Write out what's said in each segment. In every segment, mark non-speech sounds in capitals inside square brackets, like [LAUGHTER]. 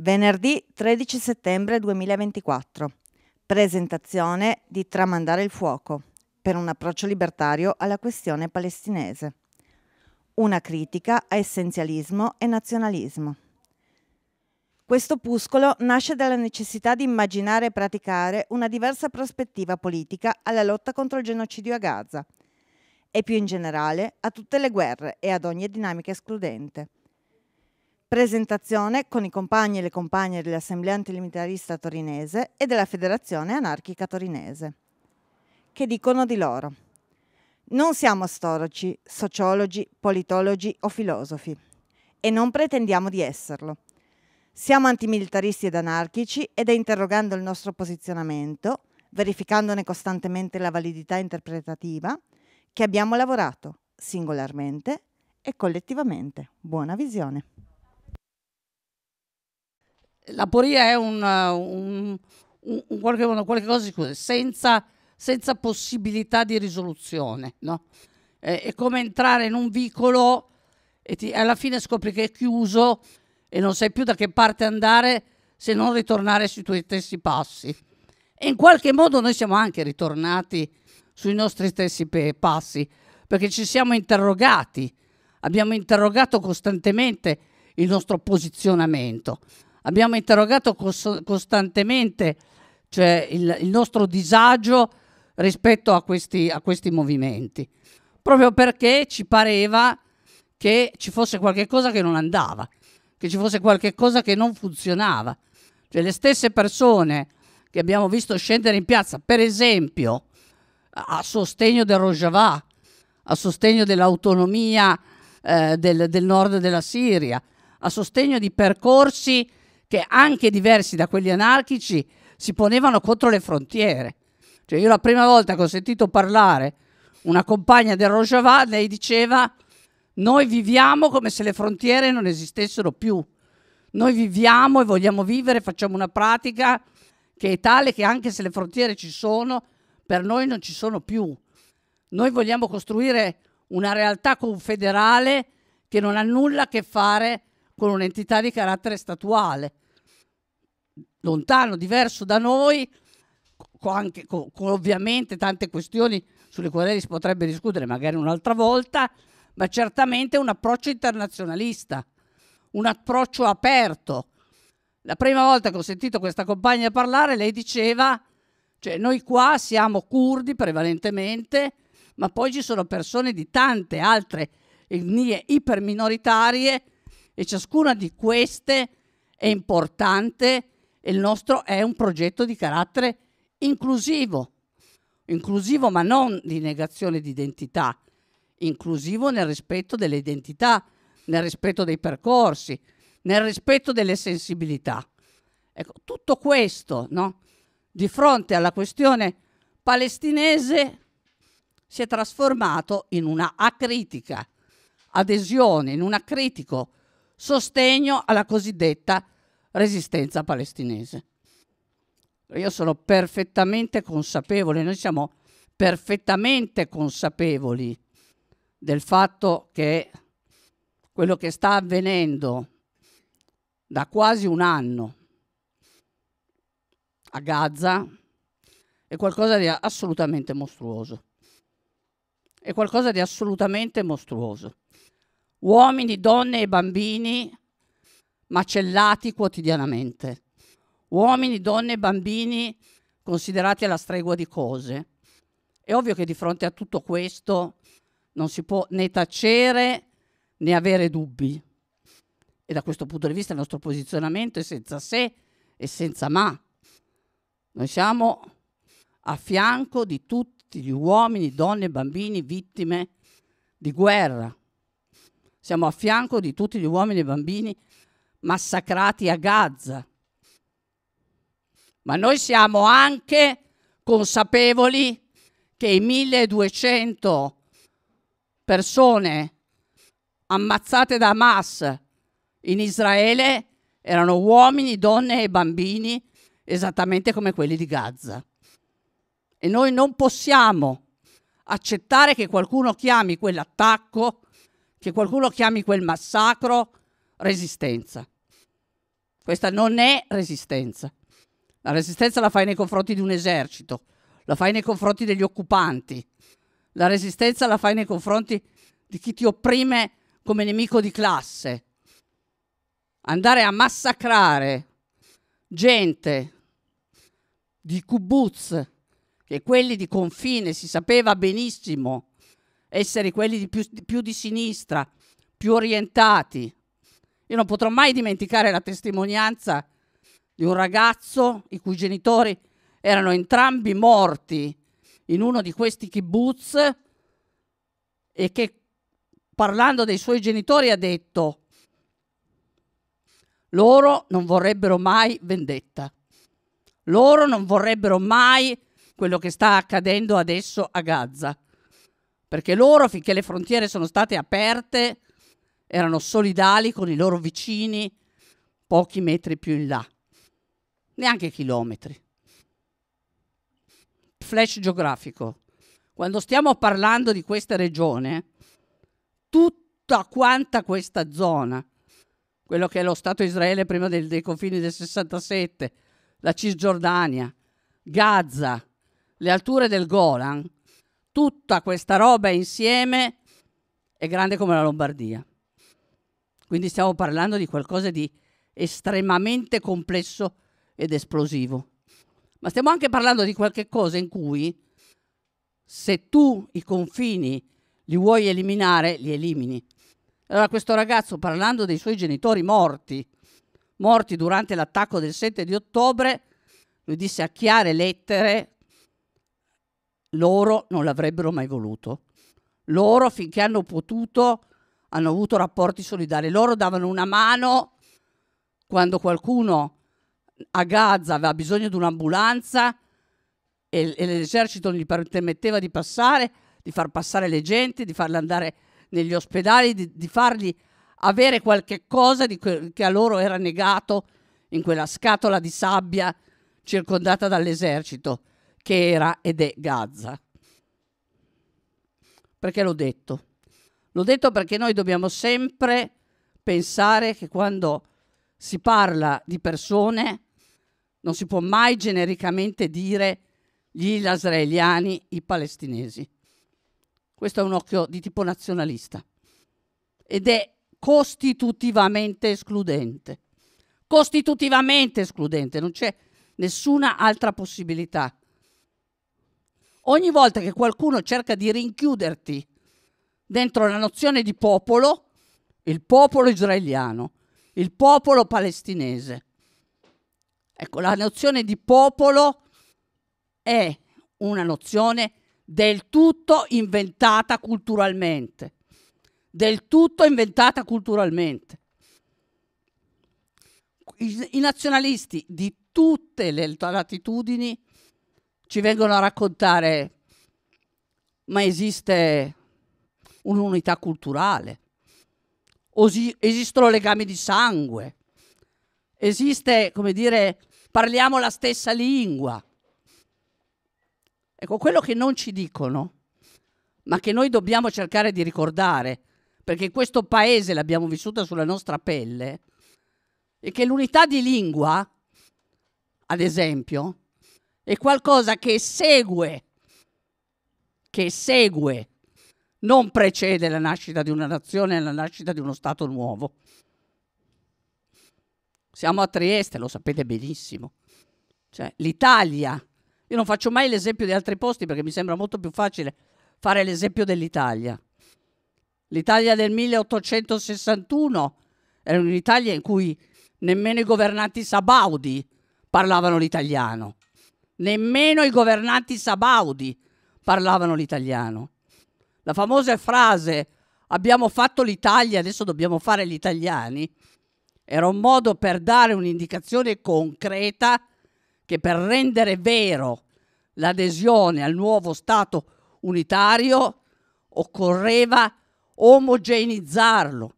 Venerdì 13 settembre 2024. Presentazione di Tramandare il fuoco per un approccio libertario alla questione palestinese. Una critica a essenzialismo e nazionalismo. Questo opuscolo nasce dalla necessità di immaginare e praticare una diversa prospettiva politica alla lotta contro il genocidio a Gaza e più in generale a tutte le guerre e ad ogni dinamica escludente presentazione con i compagni e le compagne dell'Assemblea Antilimitarista Torinese e della Federazione Anarchica Torinese, che dicono di loro. Non siamo storici, sociologi, politologi o filosofi e non pretendiamo di esserlo. Siamo antimilitaristi ed anarchici ed è interrogando il nostro posizionamento, verificandone costantemente la validità interpretativa, che abbiamo lavorato singolarmente e collettivamente. Buona visione l'aporia è un, un, un, qualche, qualche, cosa senza, senza, possibilità di risoluzione. No? È, è, come entrare in un vicolo e ti, alla fine scopri che è chiuso e non sai più da che parte andare se non ritornare sui tuoi stessi passi. E in qualche modo noi siamo anche ritornati sui nostri stessi passi, perché ci siamo interrogati, abbiamo interrogato costantemente il nostro posizionamento abbiamo interrogato cos costantemente cioè il, il, nostro disagio rispetto a questi, a questi movimenti, proprio perché ci pareva che ci fosse qualcosa che non andava, che ci fosse qualcosa che non funzionava. Cioè le stesse persone che abbiamo visto scendere in piazza, per esempio, a sostegno del Rojava, a sostegno dell'autonomia eh, del, del, nord della Siria, a sostegno di percorsi che anche diversi da quelli anarchici si ponevano contro le frontiere. Cioè io la prima volta che ho sentito parlare una compagna del Rojava, lei diceva noi viviamo come se le frontiere non esistessero più. Noi viviamo e vogliamo vivere, facciamo una pratica che è tale che anche se le frontiere ci sono, per noi non ci sono più. Noi vogliamo costruire una realtà confederale che non ha nulla a che fare con con un'entità di carattere statuale, lontano, diverso da noi, con, anche, con, con ovviamente tante questioni sulle quali si potrebbe discutere magari un'altra volta, ma certamente un approccio internazionalista, un approccio aperto. La prima volta che ho sentito questa compagna parlare, lei diceva, cioè noi qua siamo curdi prevalentemente, ma poi ci sono persone di tante altre etnie iperminoritarie e ciascuna di queste è importante e il nostro è un progetto di carattere inclusivo, inclusivo ma non di negazione di identità, inclusivo nel rispetto delle identità, nel rispetto dei percorsi, nel rispetto delle sensibilità. Ecco, tutto questo, no? Di fronte alla questione palestinese si è trasformato in una acritica adesione, in un acritico sostegno alla cosiddetta resistenza palestinese. Io sono perfettamente consapevole, noi siamo perfettamente consapevoli del fatto che quello che sta avvenendo da quasi un anno a Gaza è qualcosa di assolutamente mostruoso. È qualcosa di assolutamente mostruoso uomini, donne e bambini macellati quotidianamente, uomini, donne e bambini considerati alla stregua di cose. È ovvio che di fronte a tutto questo non si può né tacere né avere dubbi. E da questo punto di vista il nostro posizionamento è senza se e senza ma. Noi siamo a fianco di tutti gli uomini, donne e bambini vittime di guerra, siamo a fianco di tutti gli uomini e bambini massacrati a Gaza. Ma noi siamo anche consapevoli che i 1200 persone ammazzate da Hamas in Israele erano uomini, donne e bambini esattamente come quelli di Gaza. E noi non possiamo accettare che qualcuno chiami quell'attacco che qualcuno chiami quel massacro resistenza. Questa non è resistenza. La resistenza la fai nei confronti di un esercito, la fai nei confronti degli occupanti, la resistenza la fai nei confronti di chi ti opprime come nemico di classe. Andare a massacrare gente di kibbutz, che quelli di confine si sapeva benissimo essere quelli di più, di più di sinistra, più orientati. Io non potrò mai dimenticare la testimonianza di un ragazzo i cui genitori erano entrambi morti in uno di questi kibbutz e che parlando dei suoi genitori ha detto loro non vorrebbero mai vendetta, loro non vorrebbero mai quello che sta accadendo adesso a Gaza perché loro finché le frontiere sono state aperte erano solidali con i loro vicini pochi metri più in là, neanche chilometri. Flash geografico. Quando stiamo parlando di questa regione, tutta quanta questa zona, quello che è lo Stato Israele prima del, dei confini del 67, la Cisgiordania, Gaza, le alture del Golan, tutta questa roba insieme è grande come la Lombardia. Quindi stiamo parlando di qualcosa di estremamente complesso ed esplosivo. Ma stiamo anche parlando di qualche cosa in cui se tu i confini li vuoi eliminare, li elimini. Allora questo ragazzo parlando dei suoi genitori morti, morti durante l'attacco del 7 di ottobre, lui disse a chiare lettere, loro non l'avrebbero mai voluto. Loro finché hanno potuto hanno avuto rapporti solidali, loro davano una mano quando qualcuno a Gaza aveva bisogno di un'ambulanza e, e l'esercito non gli permetteva di passare, di far passare le gente, di farle andare negli ospedali, di, di fargli avere qualche cosa que- che a loro era negato in quella scatola di sabbia circondata dall'esercito che era ed è Gaza. Perché l'ho detto? L'ho detto perché noi dobbiamo sempre pensare che quando si parla di persone non si può mai genericamente dire gli israeliani, i palestinesi. Questo è un occhio di tipo nazionalista ed è costitutivamente escludente. Costitutivamente escludente, non c'è nessuna altra possibilità ogni volta che qualcuno cerca di rinchiuderti dentro la nozione di popolo, il popolo israeliano, il popolo palestinese. Ecco, la nozione di popolo è una nozione del tutto inventata culturalmente, del tutto inventata culturalmente. I, i nazionalisti di tutte le latitudini ci vengono a raccontare ma esiste un'unità culturale, Osi- esistono legami di sangue, esiste, come dire, parliamo la stessa lingua. Ecco, quello che non ci dicono, ma che noi dobbiamo cercare di ricordare, perché questo paese l'abbiamo vissuta sulla nostra pelle, è che l'unità di lingua, ad esempio, è qualcosa che segue, che segue, non precede la nascita di una nazione, la nascita di uno Stato nuovo. Siamo a Trieste, lo sapete benissimo. Cioè, l'Italia, io non faccio mai l'esempio di altri posti perché mi sembra molto più facile fare l'esempio dell'Italia. L'Italia del 1861 era un'Italia in cui nemmeno i governanti sabaudi parlavano l'italiano. Nemmeno i governanti sabaudi parlavano l'italiano. La famosa frase abbiamo fatto l'Italia, adesso dobbiamo fare gli italiani, era un modo per dare un'indicazione concreta che per rendere vero l'adesione al nuovo Stato unitario occorreva omogenizzarlo,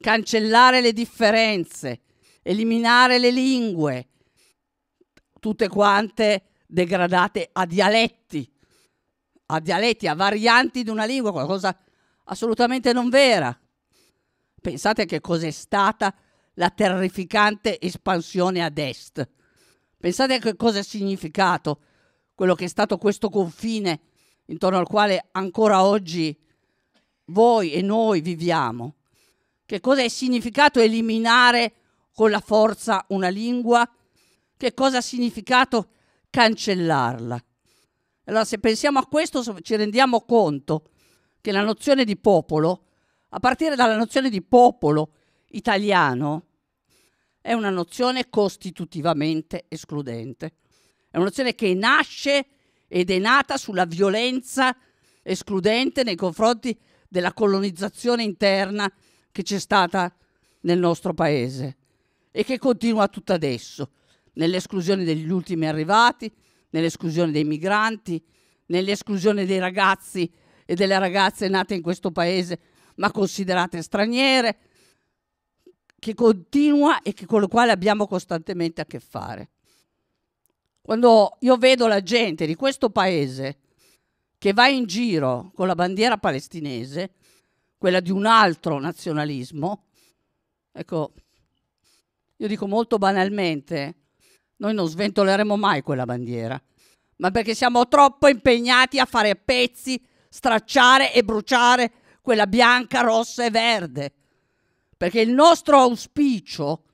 cancellare le differenze, eliminare le lingue, tutte quante degradate a dialetti, a dialetti, a varianti di una lingua, qualcosa assolutamente non vera. Pensate che cos'è stata la terrificante espansione ad est. Pensate a che cosa ha significato quello che è stato questo confine intorno al quale ancora oggi voi e noi viviamo. Che cosa è significato eliminare con la forza una lingua che cosa ha significato cancellarla? Allora, se pensiamo a questo, ci rendiamo conto che la nozione di popolo, a partire dalla nozione di popolo italiano, è una nozione costitutivamente escludente. È una nozione che nasce ed è nata sulla violenza escludente nei confronti della colonizzazione interna che c'è stata nel nostro paese e che continua tutto adesso nell'esclusione degli ultimi arrivati, nell'esclusione dei migranti, nell'esclusione dei ragazzi e delle ragazze nate in questo paese ma considerate straniere, che continua e che con il quale abbiamo costantemente a che fare. Quando io vedo la gente di questo paese che va in giro con la bandiera palestinese, quella di un altro nazionalismo, ecco, io dico molto banalmente, noi non sventoleremo mai quella bandiera, ma perché siamo troppo impegnati a fare pezzi, stracciare e bruciare quella bianca, rossa e verde. Perché il nostro auspicio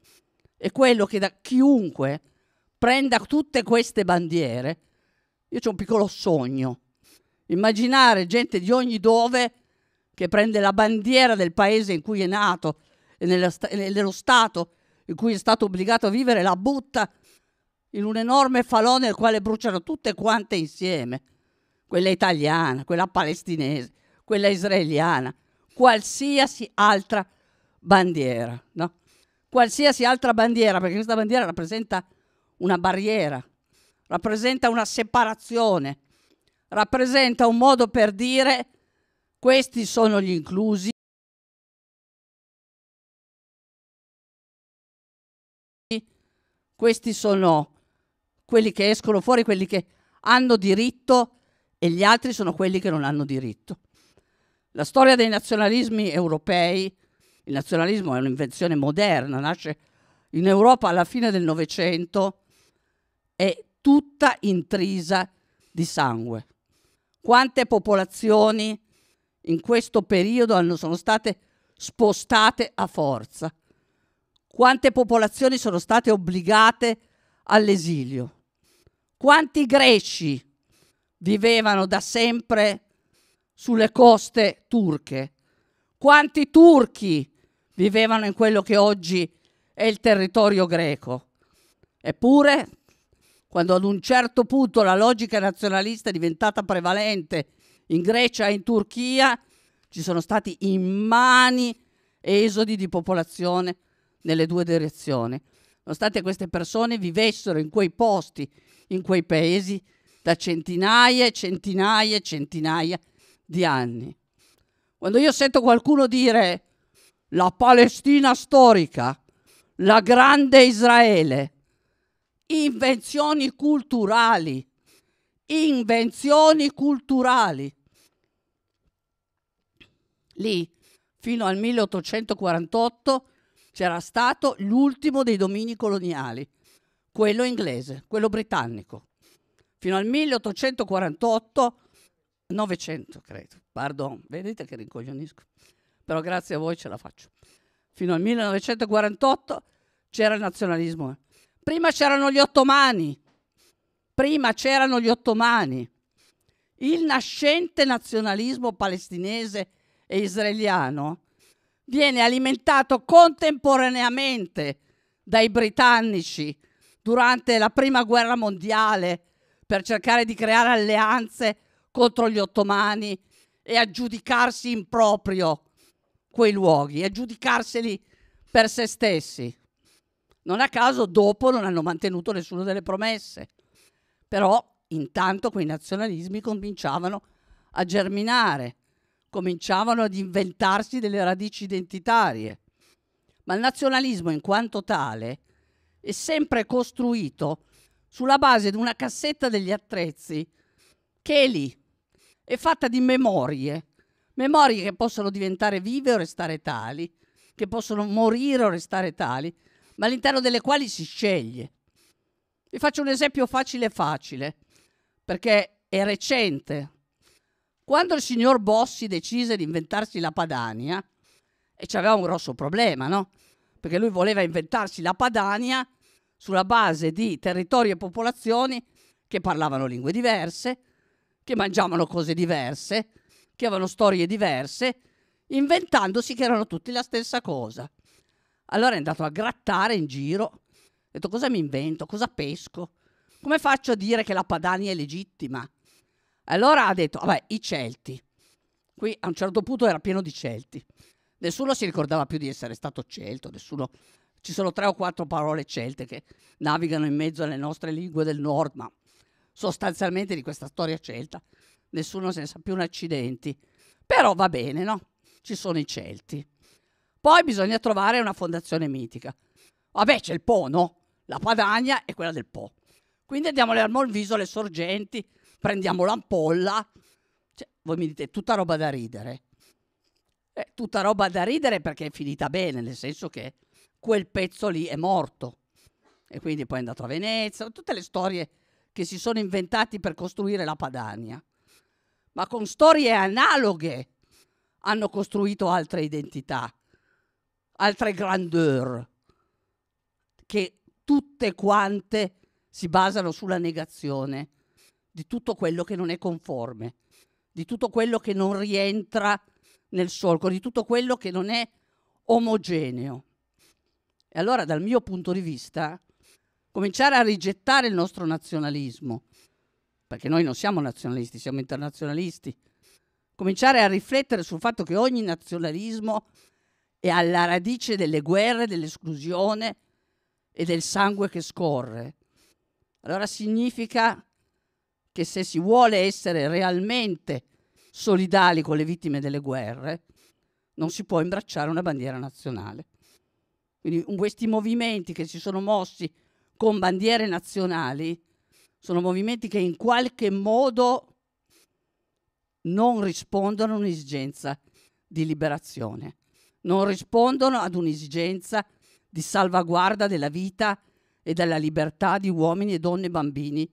è quello che da chiunque prenda tutte queste bandiere, io ho un piccolo sogno, immaginare gente di ogni dove che prende la bandiera del paese in cui è nato e, nella, nello Stato in cui è stato obbligato a vivere, la butta in un enorme falò nel quale bruciano tutte quante insieme, quella italiana, quella palestinese, quella israeliana, qualsiasi altra bandiera, no? Qualsiasi altra bandiera, perché questa bandiera rappresenta una barriera, rappresenta una separazione, rappresenta un modo per dire questi sono gli inclusi. Questi sono quelli che escono fuori, quelli che hanno diritto e gli altri sono quelli che non hanno diritto. La storia dei nazionalismi europei, il nazionalismo è un'invenzione moderna, nasce in Europa alla fine del Novecento, è tutta intrisa di sangue. Quante popolazioni in questo periodo hanno, sono state spostate a forza? Quante popolazioni sono state obbligate all'esilio? Quanti greci vivevano da sempre sulle coste turche? Quanti turchi vivevano in quello che oggi è il territorio greco? Eppure, quando ad un certo punto la logica nazionalista è diventata prevalente in Grecia e in Turchia, ci sono stati immani esodi di popolazione nelle due direzioni. Nonostante queste persone vivessero in quei posti in quei paesi da centinaia e centinaia e centinaia di anni. Quando io sento qualcuno dire la Palestina storica, la grande Israele, invenzioni culturali, invenzioni culturali. Lì, fino al 1848, c'era stato l'ultimo dei domini coloniali, quello inglese, quello britannico. Fino al 1848, 900 credo, pardon, vedete che rincoglionisco, però grazie a voi ce la faccio. Fino al 1948 c'era il nazionalismo. Eh. Prima c'erano gli ottomani, prima c'erano gli ottomani. Il nascente nazionalismo palestinese e israeliano viene alimentato contemporaneamente dai britannici durante la prima guerra mondiale per cercare di creare alleanze contro gli ottomani e aggiudicarsi in proprio quei luoghi, aggiudicarseli per se stessi. Non a caso dopo non hanno mantenuto nessuna delle promesse, però intanto quei nazionalismi cominciavano a germinare, cominciavano ad inventarsi delle radici identitarie. Ma il nazionalismo in quanto tale è sempre costruito sulla base di una cassetta degli attrezzi che è lì, è fatta di memorie, memorie che possono diventare vive o restare tali, che possono morire o restare tali, ma all'interno delle quali si sceglie. Vi faccio un esempio facile facile, perché è recente. Quando il signor Bossi decise di inventarsi la Padania, e c'aveva un grosso problema, no? Perché lui voleva inventarsi la Padania sulla base di territori e popolazioni che parlavano lingue diverse, che mangiavano cose diverse, che avevano storie diverse, inventandosi che erano tutti la stessa cosa. Allora è andato a grattare in giro, ha detto cosa mi invento, cosa pesco, come faccio a dire che la Padania è legittima? Allora ha detto, vabbè, i Celti. Qui a un certo punto era pieno di Celti. Nessuno si ricordava più di essere stato Celto, nessuno ci sono tre o quattro parole celte che navigano in mezzo alle nostre lingue del nord, ma sostanzialmente di questa storia celta nessuno se ne sa più un accidenti. Però va bene, no? Ci sono i Celti. Poi bisogna trovare una fondazione mitica. Vabbè, c'è il Po, no? La Padania è quella del Po. Quindi andiamo al Molviso, alle sorgenti, prendiamo l'ampolla. Cioè, voi mi dite, tutta roba da ridere. È tutta roba da ridere perché è finita bene, nel senso che quel pezzo lì è morto. E quindi poi è andato a Venezia, tutte le storie che si sono inventati per costruire la Padania. Ma con storie analoghe hanno costruito altre identità, altre grandeur, che tutte quante si basano sulla negazione di tutto quello che non è conforme, di tutto quello che non rientra nel solco, di tutto quello che non è omogeneo. E allora dal mio punto di vista cominciare a rigettare il nostro nazionalismo, perché noi non siamo nazionalisti, siamo internazionalisti, cominciare a riflettere sul fatto che ogni nazionalismo è alla radice delle guerre, dell'esclusione e del sangue che scorre. Allora significa che se si vuole essere realmente solidali con le vittime delle guerre, non si può imbracciare una bandiera nazionale. Quindi questi movimenti che si sono mossi con bandiere nazionali sono movimenti che in qualche modo non rispondono a un'esigenza di liberazione, non rispondono ad un'esigenza di salvaguarda della vita e della libertà di uomini e donne e bambini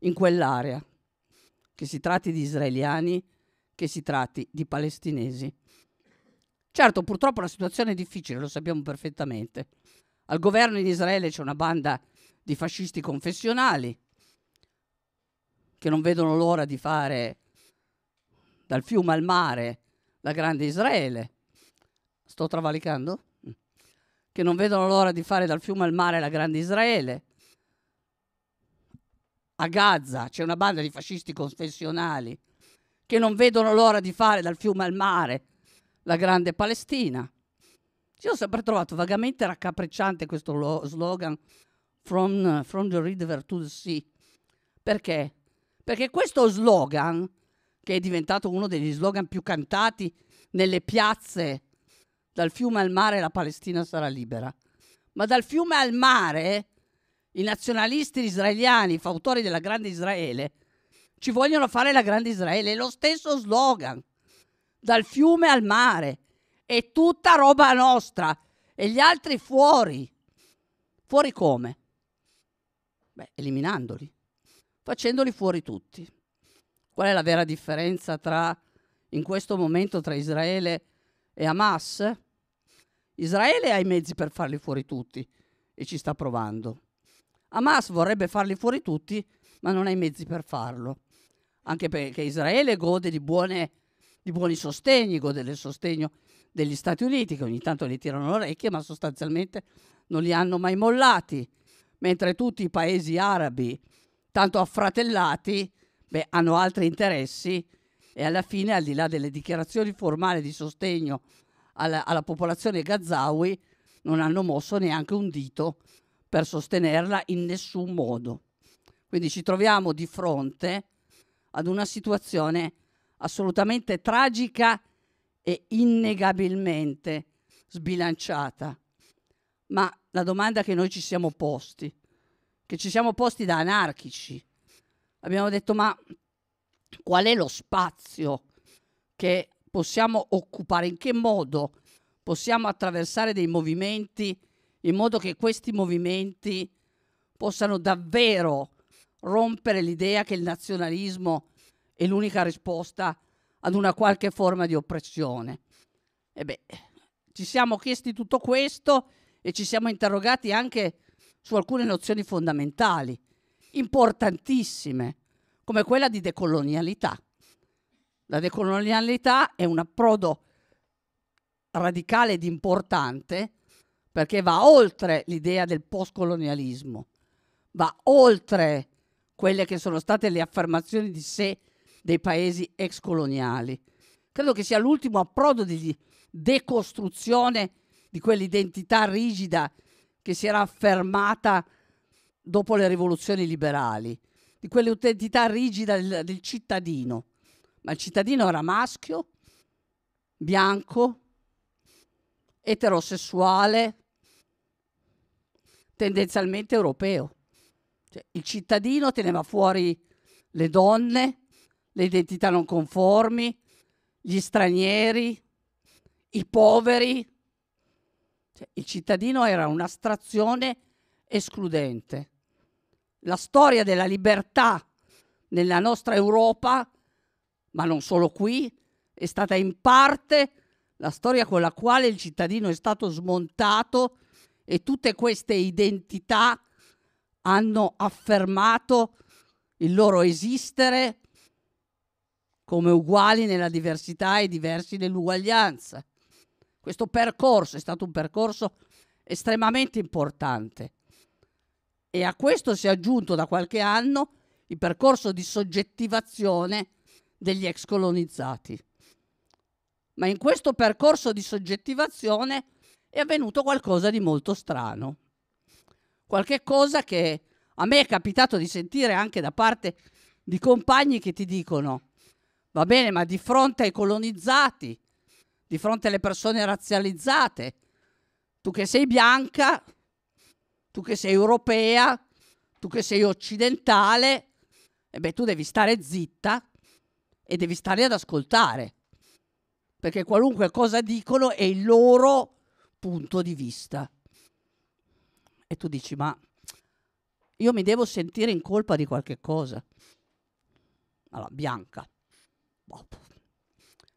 in quell'area, che si tratti di israeliani, che si tratti di palestinesi. Certo, purtroppo la situazione è difficile, lo sappiamo perfettamente. Al governo in Israele c'è una banda di fascisti confessionali che non vedono l'ora di fare dal fiume al mare la grande Israele. Sto travalicando? Mm. Che non vedono l'ora di fare dal fiume al mare la grande Israele. A Gaza c'è una banda di fascisti confessionali che non vedono l'ora di fare dal fiume al mare la grande Palestina. Io ho sempre trovato vagamente raccapricciante questo slogan from, from the river to the sea. Perché? Perché questo slogan, che è diventato uno degli slogan più cantati nelle piazze, dal fiume al mare la Palestina sarà libera, ma dal fiume al mare i nazionalisti israeliani, fautori della grande Israele, ci vogliono fare la grande Israele, è lo stesso slogan dal fiume al mare. È tutta roba nostra e gli altri fuori. Fuori come? Beh, eliminandoli, facendoli fuori tutti. Qual è la vera differenza tra, in questo momento tra Israele e Hamas? Israele ha i mezzi per farli fuori tutti e ci sta provando. Hamas vorrebbe farli fuori tutti, ma non ha i mezzi per farlo, anche perché Israele gode di buone di buoni sostegni, gode del sostegno degli Stati Uniti, che ogni tanto gli tirano le orecchie, ma sostanzialmente non li hanno mai mollati, mentre tutti i paesi arabi, tanto affratellati, beh, hanno altri interessi e alla fine, al di là delle dichiarazioni formali di sostegno alla, alla popolazione Gazawi, non hanno mosso neanche un dito per sostenerla in nessun modo. Quindi ci troviamo di fronte ad una situazione assolutamente tragica e innegabilmente sbilanciata. Ma la domanda che noi ci siamo posti, che ci siamo posti da anarchici, abbiamo detto ma qual è lo spazio che possiamo occupare, in che modo possiamo attraversare dei movimenti in modo che questi movimenti possano davvero rompere l'idea che il nazionalismo è l'unica risposta ad una qualche forma di oppressione. E beh, ci siamo chiesti tutto questo e ci siamo interrogati anche su alcune nozioni fondamentali, importantissime, come quella di decolonialità. La decolonialità è un approdo radicale ed importante perché va oltre l'idea del postcolonialismo, va oltre quelle che sono state le affermazioni di sé dei paesi ex coloniali. Credo che sia l'ultimo approdo di decostruzione di quell'identità rigida che si era affermata dopo le rivoluzioni liberali, di quell'identità rigida del, del cittadino. Ma il cittadino era maschio, bianco, eterosessuale, tendenzialmente europeo. Cioè, il cittadino teneva fuori le donne, le identità non conformi, gli stranieri, i poveri. Cioè, il cittadino era un'astrazione escludente. La storia della libertà nella nostra Europa, ma non solo qui, è stata in parte la storia con la quale il cittadino è stato smontato e tutte queste identità hanno affermato il loro esistere come uguali nella diversità e diversi nell'uguaglianza. Questo percorso è stato un percorso estremamente importante e a questo si è aggiunto da qualche anno il percorso di soggettivazione degli ex colonizzati. Ma in questo percorso di soggettivazione è avvenuto qualcosa di molto strano, qualche cosa che a me è capitato di sentire anche da parte di compagni che ti dicono Va bene, ma di fronte ai colonizzati, di fronte alle persone razzializzate, tu che sei bianca, tu che sei europea, tu che sei occidentale, e eh beh, tu devi stare zitta e devi stare ad ascoltare, perché qualunque cosa dicono è il loro punto di vista. E tu dici, ma io mi devo sentire in colpa di qualche cosa. Allora, bianca, Boh,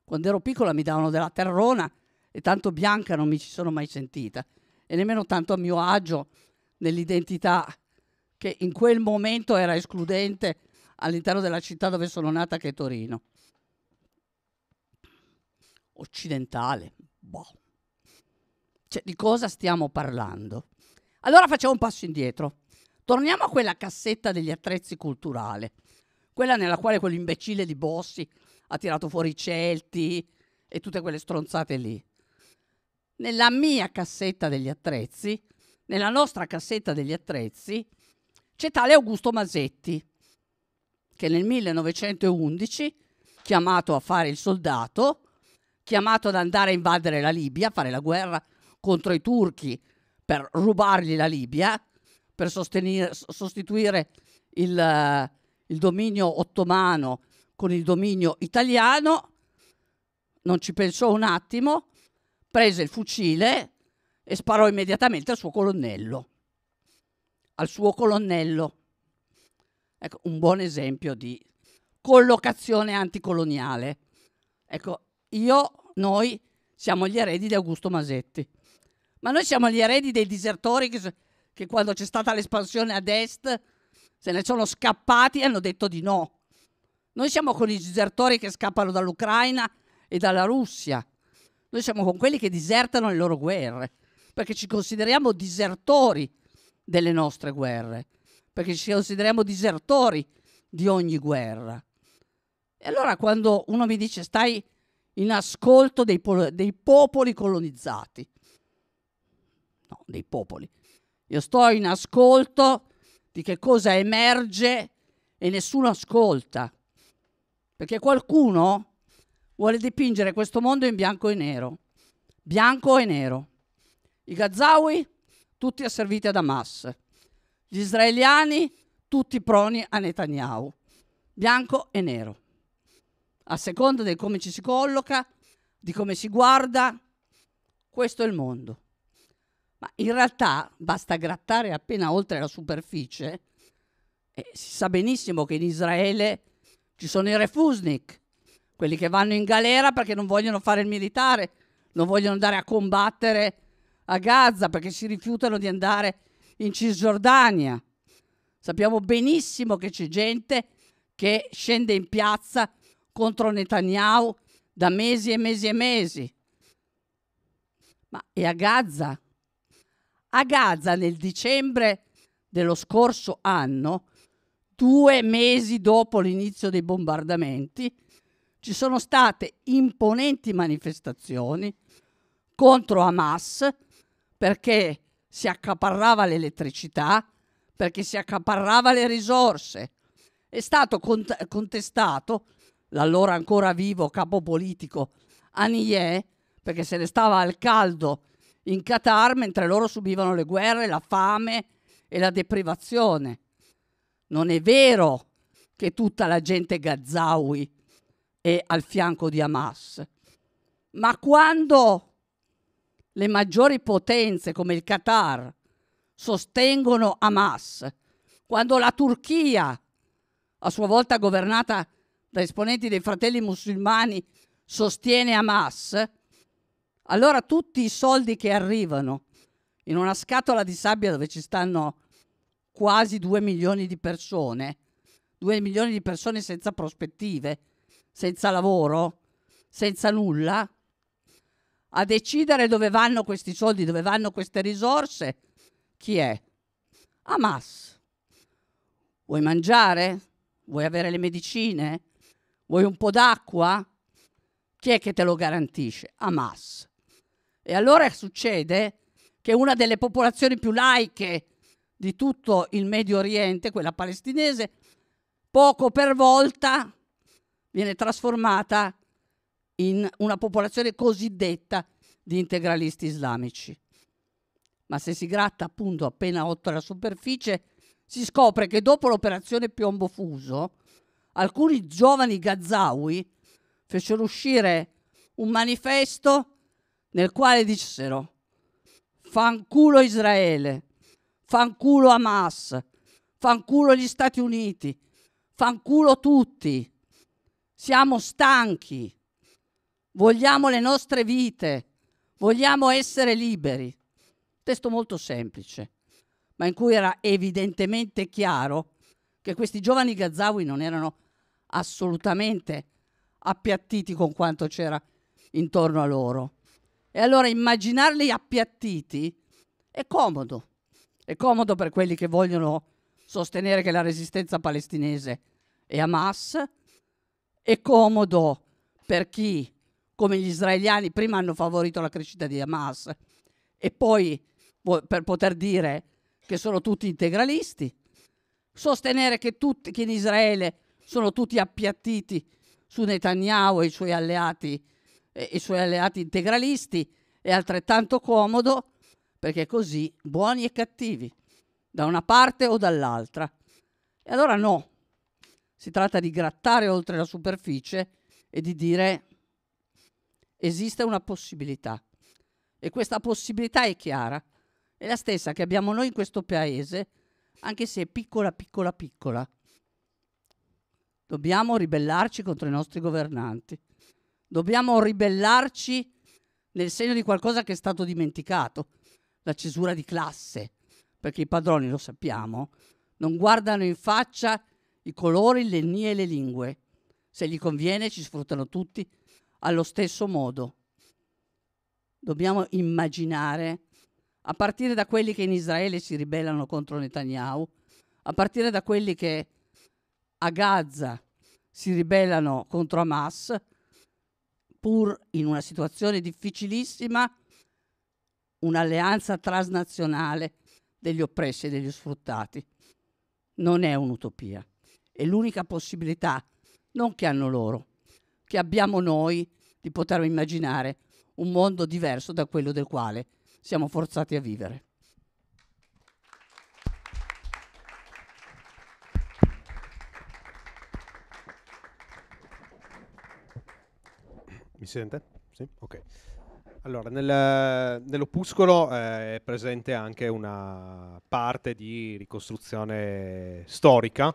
Quando ero piccola mi davano della terrona e tanto bianca non mi ci sono mai sentita e nemmeno tanto a mio agio nell'identità che in quel momento era escludente all'interno della città dove sono nata che è Torino. Occidentale, boh. Cioè, di cosa stiamo parlando? Allora facciamo un passo indietro. Torniamo a quella cassetta degli attrezzi culturali, quella nella quale quell'imbecille di Bossi ha tirato fuori i Celti e tutte quelle stronzate lì. Nella mia cassetta degli attrezzi, nella nostra cassetta degli attrezzi, c'è tale Augusto Masetti, che nel 1911, chiamato a fare il soldato, chiamato ad andare a invadere la Libia, a fare la guerra contro i turchi per rubargli la Libia, per sostituire il, eh, il dominio ottomano con il dominio italiano, non ci pensò un attimo, prese il fucile e sparò immediatamente al suo colonnello. Al suo colonnello. Ecco, un buon esempio di collocazione anticoloniale. Ecco, io, noi siamo gli eredi di Augusto Masetti, ma noi siamo gli eredi dei disertori che, che quando c'è stata l'espansione ad est se ne sono scappati e hanno detto di no. Noi siamo con i disertori che scappano dall'Ucraina e dalla Russia. Noi siamo con quelli che disertano le loro guerre, perché ci consideriamo disertori delle nostre guerre, perché ci consideriamo disertori di ogni guerra. E allora quando uno mi dice stai in ascolto dei, pol- dei popoli colonizzati, no, dei popoli, io sto in ascolto di che cosa emerge e nessuno ascolta perché qualcuno vuole dipingere questo mondo in bianco e nero. Bianco e nero. I Gazawi tutti asserviti ad Hamas. Gli israeliani tutti proni a Netanyahu. Bianco e nero. A seconda di come ci si colloca, di come si guarda, questo è il mondo. Ma in realtà basta grattare appena oltre la superficie e si sa benissimo che in Israele ci sono i refusnik, quelli che vanno in galera perché non vogliono fare il militare, non vogliono andare a combattere a Gaza perché si rifiutano di andare in Cisgiordania. Sappiamo benissimo che c'è gente che scende in piazza contro Netanyahu da mesi e mesi e mesi. Ma e a Gaza? A Gaza nel dicembre dello scorso anno due mesi dopo l'inizio dei bombardamenti, ci sono state imponenti manifestazioni contro Hamas perché si accaparrava l'elettricità, perché si accaparrava le risorse. È stato cont- contestato l'allora ancora vivo capo politico Aniyeh perché se ne stava al caldo in Qatar mentre loro subivano le guerre, la fame e la deprivazione. Non è vero che tutta la gente Gazzawi è al fianco di Hamas, ma quando le maggiori potenze come il Qatar sostengono Hamas, quando la Turchia, a sua volta governata da esponenti dei fratelli musulmani, sostiene Hamas, allora tutti i soldi che arrivano in una scatola di sabbia dove ci stanno quasi 2 milioni di persone, 2 milioni di persone senza prospettive, senza lavoro, senza nulla, a decidere dove vanno questi soldi, dove vanno queste risorse, chi è? Hamas. Vuoi mangiare? Vuoi avere le medicine? Vuoi un po' d'acqua? Chi è che te lo garantisce? Hamas. E allora succede che una delle popolazioni più laiche di tutto il Medio Oriente, quella palestinese, poco per volta viene trasformata in una popolazione cosiddetta di integralisti islamici. Ma se si gratta appunto appena oltre la superficie, si scopre che dopo l'operazione Piombo Fuso, alcuni giovani Gazzawi fecero uscire un manifesto nel quale dissero fanculo Israele, fanculo Hamas, fanculo gli Stati Uniti, fanculo tutti. Siamo stanchi, vogliamo le nostre vite, vogliamo essere liberi. Testo molto semplice, ma in cui era evidentemente chiaro che questi giovani Gazzawi non erano assolutamente appiattiti con quanto c'era intorno a loro. E allora immaginarli appiattiti è comodo, è comodo per quelli che vogliono sostenere che la resistenza palestinese è Hamas, è comodo per chi, come gli israeliani, prima hanno favorito la crescita di Hamas e poi per poter dire che sono tutti integralisti, sostenere che, tutti, che in Israele sono tutti appiattiti su Netanyahu e i suoi alleati, e i suoi alleati integralisti è altrettanto comodo perché così buoni e cattivi, da una parte o dall'altra. E allora no, si tratta di grattare oltre la superficie e di dire esiste una possibilità. E questa possibilità è chiara, è la stessa che abbiamo noi in questo paese, anche se è piccola, piccola, piccola. Dobbiamo ribellarci contro i nostri governanti. Dobbiamo ribellarci nel segno di qualcosa che è stato dimenticato, la cesura di classe, perché i padroni, lo sappiamo, non guardano in faccia i colori, le etnie e le lingue. Se gli conviene ci sfruttano tutti allo stesso modo. Dobbiamo immaginare, a partire da quelli che in Israele si ribellano contro Netanyahu, a partire da quelli che a Gaza si ribellano contro Hamas, pur in una situazione difficilissima, un'alleanza transnazionale degli oppressi e degli sfruttati. Non è un'utopia, è l'unica possibilità, non che hanno loro, che abbiamo noi di poter immaginare un mondo diverso da quello del quale siamo forzati a vivere. Mi sente? Sì? Ok. Allora, nel, nell'opuscolo eh, è presente anche una parte di ricostruzione storica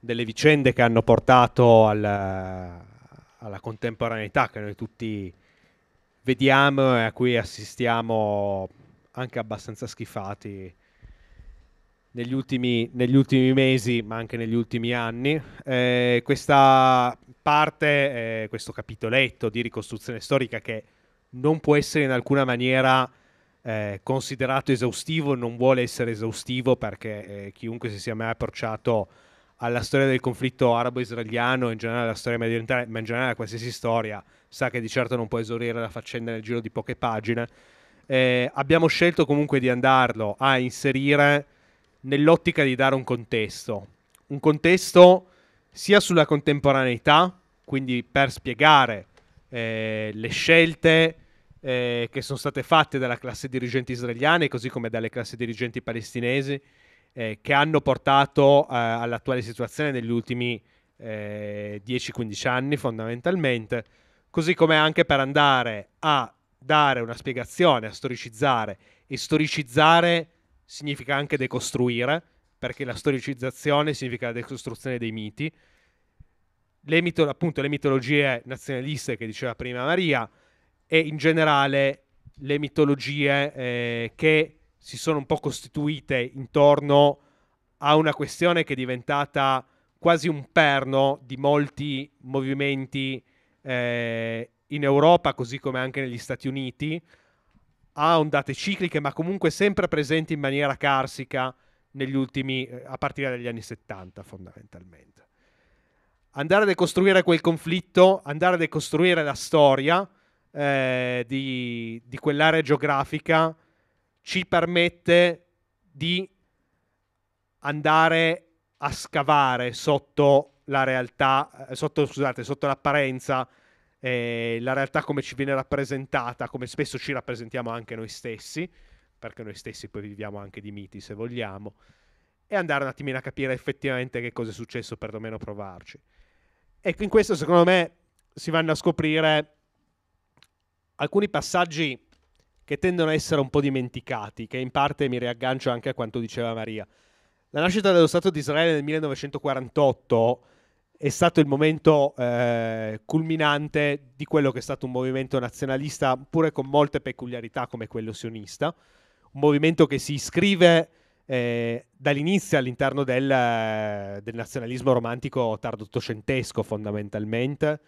delle vicende che hanno portato al, alla contemporaneità che noi tutti vediamo e a cui assistiamo anche abbastanza schifati negli ultimi, negli ultimi, mesi, ma anche negli ultimi anni. Eh, questa parte, eh, questo capitoletto di ricostruzione storica che non può essere in alcuna maniera eh, considerato esaustivo, non vuole essere esaustivo perché eh, chiunque si sia mai approcciato alla storia del conflitto arabo-israeliano, in generale alla storia medio orientale, ma in generale a qualsiasi storia, sa che di certo non può esaurire la faccenda nel giro di poche pagine. Eh, abbiamo scelto comunque di andarlo a inserire nell'ottica di dare un contesto, un contesto sia sulla contemporaneità, quindi per spiegare eh, le scelte eh, che sono state fatte dalla classe dirigente israeliana e così come dalle classi dirigenti palestinesi eh, che hanno portato eh, all'attuale situazione negli ultimi 10-15 eh, anni fondamentalmente, così come anche per andare a dare una spiegazione, a storicizzare. E storicizzare significa anche decostruire, perché la storicizzazione significa la decostruzione dei miti. Le mito- appunto le mitologie nazionaliste che diceva prima Maria, e in generale le mitologie eh, che si sono un po' costituite intorno a una questione che è diventata quasi un perno di molti movimenti eh, in Europa, così come anche negli Stati Uniti, a ondate cicliche, ma comunque sempre presenti in maniera carsica negli ultimi, eh, a partire dagli anni 70 fondamentalmente. Andare a decostruire quel conflitto, andare a decostruire la storia, eh, di, di quell'area geografica ci permette di andare a scavare sotto la realtà, eh, sotto, scusate, sotto l'apparenza, eh, la realtà come ci viene rappresentata, come spesso ci rappresentiamo anche noi stessi, perché noi stessi poi viviamo anche di miti se vogliamo, e andare un attimino a capire effettivamente che cosa è successo, perlomeno provarci. E in questo secondo me si vanno a scoprire alcuni passaggi che tendono a essere un po' dimenticati, che in parte mi riaggancio anche a quanto diceva Maria. La nascita dello Stato di Israele nel 1948 è stato il momento eh, culminante di quello che è stato un movimento nazionalista, pure con molte peculiarità come quello sionista, un movimento che si iscrive eh, dall'inizio all'interno del, del nazionalismo romantico tardo ottocentesco fondamentalmente,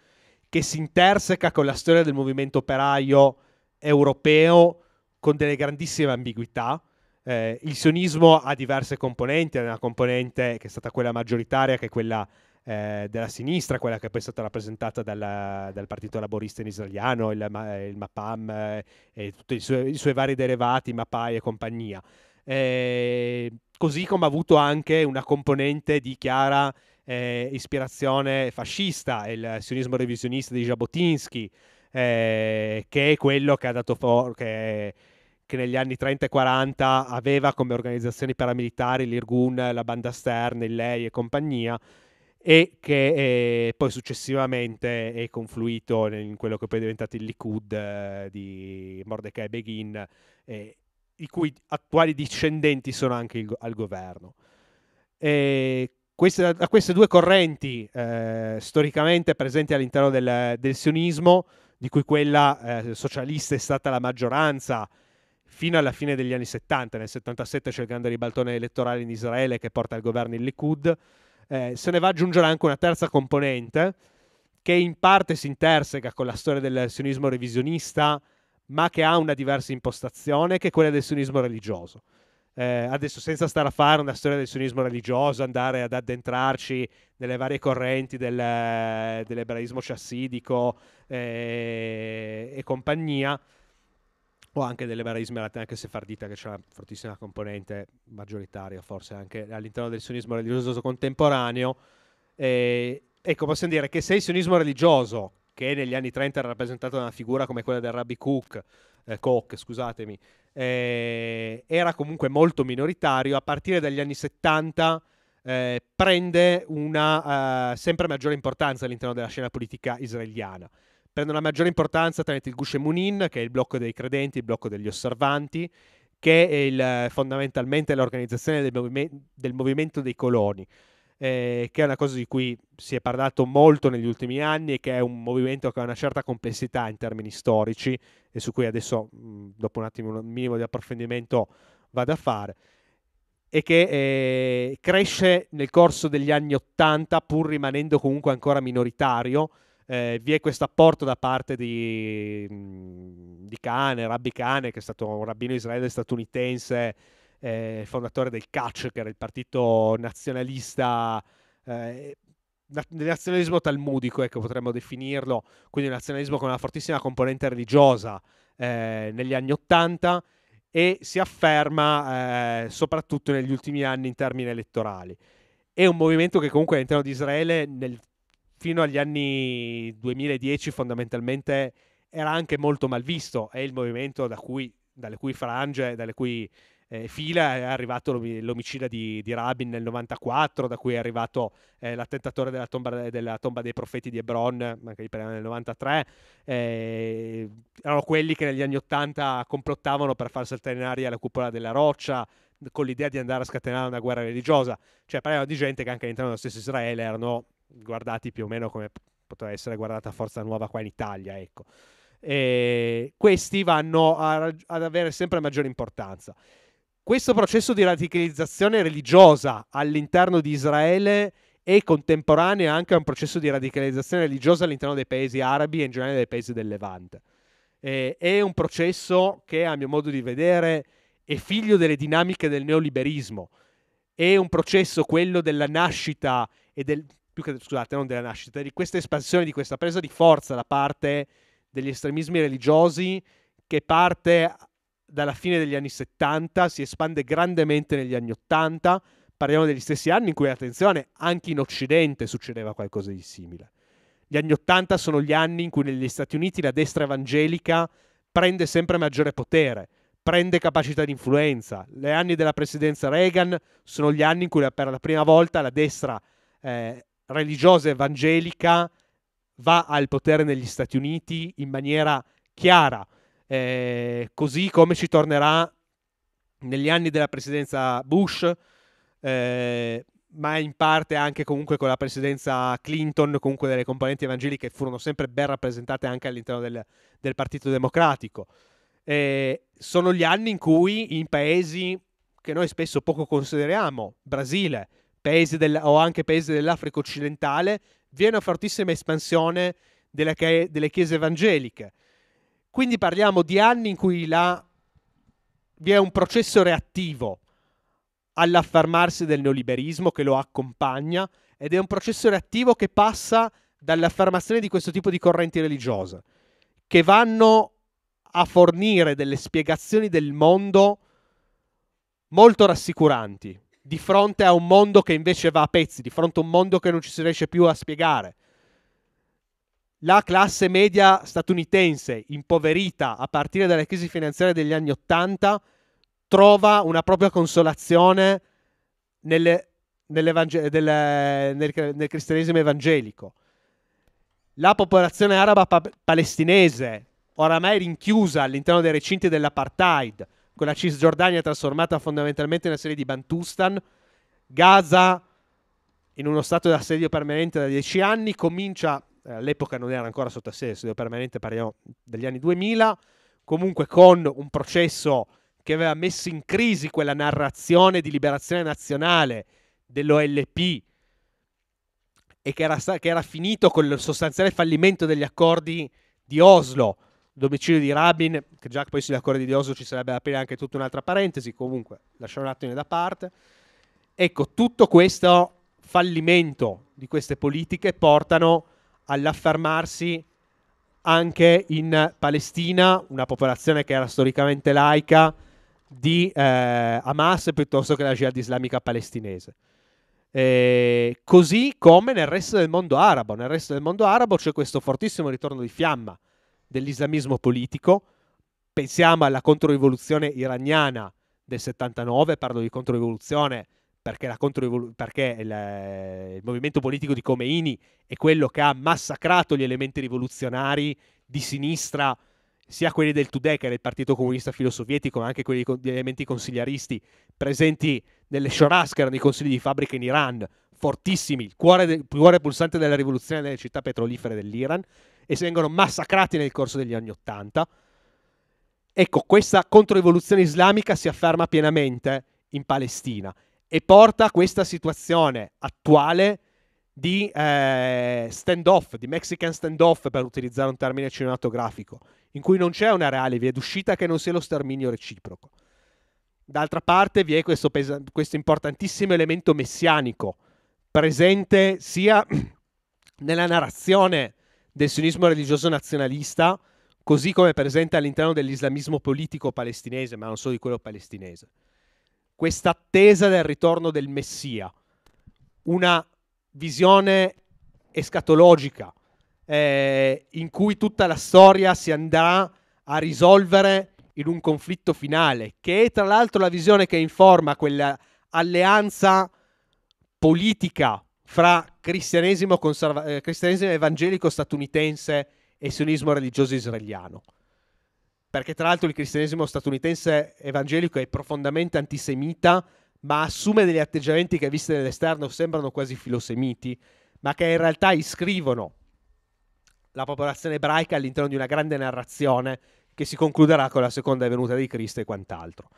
che si interseca con la storia del movimento operaio europeo con delle grandissime ambiguità. Eh, il sionismo ha diverse componenti, una componente che è stata quella maggioritaria, che è quella eh, della sinistra, quella che è poi è stata rappresentata dalla, dal Partito Laborista in israeliano, il, il MAPAM eh, e tutti i, su- i suoi, vari derivati, MAPAI e compagnia. Eh, così come ha avuto anche una componente di chiara eh, ispirazione fascista, il sionismo revisionista di Jabotinsky, eh, che è quello che ha dato for- che, che, negli anni 30 e 40 aveva come organizzazioni paramilitari l'Irgun, la Banda Stern, il Lei e compagnia e che eh, poi successivamente è confluito in quello che poi è diventato il Likud eh, di Mordecai Begin, eh, i cui attuali discendenti sono anche il, al governo. E eh, queste, a queste due correnti eh, storicamente presenti all'interno del, del, sionismo, di cui quella eh, socialista è stata la maggioranza fino alla fine degli anni 70, nel 77 c'è il grande ribaltone elettorale in Israele che porta al governo il Likud, eh, se ne va ad aggiungere anche una terza componente che in parte si interseca con la storia del sionismo revisionista, ma che ha una diversa impostazione, che è quella del sionismo religioso eh, adesso senza stare a fare una storia del sionismo religioso, andare ad addentrarci nelle varie correnti del, dell'ebraismo chassidico eh, e compagnia, o anche dell'ebraismo latino, anche sefardita, che c'è una fortissima componente maggioritaria, forse anche all'interno del sionismo religioso contemporaneo. Eh, ecco, possiamo dire che se il sionismo religioso, che negli anni 30 era rappresentato da una figura come quella del Rabbi Cook, eh, Koch, scusatemi, eh, era comunque molto minoritario, a partire dagli anni 70 eh, prende una eh, sempre maggiore importanza all'interno della scena politica israeliana. Prende una maggiore importanza tramite il Gush Emunin, che è il blocco dei credenti, il blocco degli osservanti, che è il, eh, fondamentalmente l'organizzazione del, movime- del movimento dei coloni eh, che è una cosa di cui si è parlato molto negli ultimi anni e che è un movimento che ha una certa complessità in termini storici e su cui adesso, mh, mm, dopo un attimo, un minimo di approfondimento vado a fare e che eh, cresce nel corso degli anni Ottanta pur rimanendo comunque ancora minoritario. Eh, vi è questo apporto da parte di, mm, di Cane, Rabbi Cane, che è stato un rabbino israele statunitense eh, fondatore del CAC, che era il partito nazionalista, eh, nazionalismo talmudico, ecco, potremmo definirlo, quindi un nazionalismo con una fortissima componente religiosa eh, negli anni Ottanta e si afferma eh, soprattutto negli ultimi anni in termini elettorali. È un movimento che comunque all'interno di Israele nel, fino agli anni 2010 fondamentalmente era anche molto mal visto, è il movimento da cui, dalle cui frange, dalle cui eh, fila è arrivato l'omicida di, di, Rabin nel 94, da cui è arrivato eh, l'attentatore della tomba, della tomba, dei profeti di Hebron, anche lì parliamo nel 93. Eh, erano quelli che negli anni 80 complottavano per far saltare in aria la cupola della roccia con l'idea di andare a scatenare una guerra religiosa. Cioè parliamo di gente che anche all'interno dello stesso Israele erano guardati più o meno come poteva essere guardata Forza Nuova qua in Italia, ecco. E questi vanno a, ad avere sempre maggiore importanza questo processo di radicalizzazione religiosa all'interno di Israele è contemporaneo anche a un processo di radicalizzazione religiosa all'interno dei paesi arabi e in generale dei paesi del Levante. Eh, è un processo che, a mio modo di vedere, è figlio delle dinamiche del neoliberismo. È un processo quello della nascita e del, più che, scusate, non della nascita, di questa espansione, di questa presa di forza da parte degli estremismi religiosi che parte dalla fine degli anni 70, si espande grandemente negli anni 80, parliamo degli stessi anni in cui, attenzione, anche in Occidente succedeva qualcosa di simile. Gli anni 80 sono gli anni in cui negli Stati Uniti la destra evangelica prende sempre maggiore potere, prende capacità di influenza. Gli anni della presidenza Reagan sono gli anni in cui per la prima volta la destra eh, religiosa evangelica va al potere negli Stati Uniti in maniera chiara, eh, così come ci tornerà negli anni della presidenza Bush, eh, ma in parte anche comunque con la presidenza Clinton, comunque delle componenti evangeliche furono sempre ben rappresentate anche all'interno del, del Partito Democratico. Eh, sono gli anni in cui in paesi che noi spesso poco consideriamo, Brasile del, o anche paesi dell'Africa occidentale, viene una fortissima espansione delle, delle chiese evangeliche. Quindi parliamo di anni in cui la... vi è un processo reattivo all'affermarsi del neoliberismo che lo accompagna ed è un processo reattivo che passa dall'affermazione di questo tipo di correnti religiose che vanno a fornire delle spiegazioni del mondo molto rassicuranti di fronte a un mondo che invece va a pezzi, di fronte a un mondo che non ci si riesce più a spiegare, la classe media statunitense, impoverita a partire dalle crisi finanziarie degli anni Ottanta, trova una propria consolazione nelle, nell'evangel- delle, nel, nel cristianesimo evangelico. La popolazione araba pa- palestinese, oramai rinchiusa all'interno dei recinti dell'apartheid, con la Cisgiordania trasformata fondamentalmente in una serie di Bantustan, Gaza in uno stato di assedio permanente da dieci anni, comincia eh, all'epoca non era ancora sotto assedio, studio permanente parliamo degli anni 2000, comunque con un processo che aveva messo in crisi quella narrazione di liberazione nazionale dell'OLP e che era, che era finito con il sostanziale fallimento degli accordi di Oslo, domicilio di Rabin, che già poi sugli accordi di Oslo ci sarebbe da aprire anche tutta un'altra parentesi, comunque lasciamo un attimo da parte. Ecco, tutto questo fallimento di queste politiche portano all'affermarsi anche in Palestina, una popolazione che era storicamente laica, di eh, Hamas piuttosto che la jihad islamica palestinese. E così come nel resto del mondo arabo. Nel resto del mondo arabo c'è questo fortissimo ritorno di fiamma dell'islamismo politico. Pensiamo alla controrivoluzione iraniana del 79, parlo di controrivoluzione perché, perché il, il, movimento politico di Comeini è quello che ha massacrato gli elementi rivoluzionari di sinistra, sia quelli del Tudeh che era il Partito Comunista Filosovietico, ma anche quelli degli elementi consigliaristi presenti nelle Shoras, che erano i consigli di fabbrica in Iran, fortissimi, il cuore, del, cuore pulsante della rivoluzione nelle città petrolifere dell'Iran, e si vengono massacrati nel corso degli anni Ottanta. Ecco, questa controevoluzione islamica si afferma pienamente in Palestina e porta a questa situazione attuale di eh, stand-off, di Mexican stand-off per utilizzare un termine cinematografico, in cui non c'è una reale via d'uscita che non sia lo sterminio reciproco. D'altra parte vi è questo, pesa- questo importantissimo elemento messianico presente sia [CLEARS THROAT] nella narrazione del sionismo religioso nazionalista, così come presente all'interno dell'islamismo politico palestinese, ma non solo di quello palestinese questa attesa del ritorno del Messia, una visione escatologica eh, in cui tutta la storia si andrà a risolvere in un conflitto finale, che è tra l'altro la visione che informa quell'alleanza politica fra cristianesimo, conserva- eh, cristianesimo evangelico statunitense e sionismo religioso israeliano perché tra l'altro il cristianesimo statunitense evangelico è profondamente antisemita, ma assume degli atteggiamenti che visti dall'esterno sembrano quasi filosemiti, ma che in realtà iscrivono la popolazione ebraica all'interno di una grande narrazione che si concluderà con la seconda venuta di Cristo e quant'altro.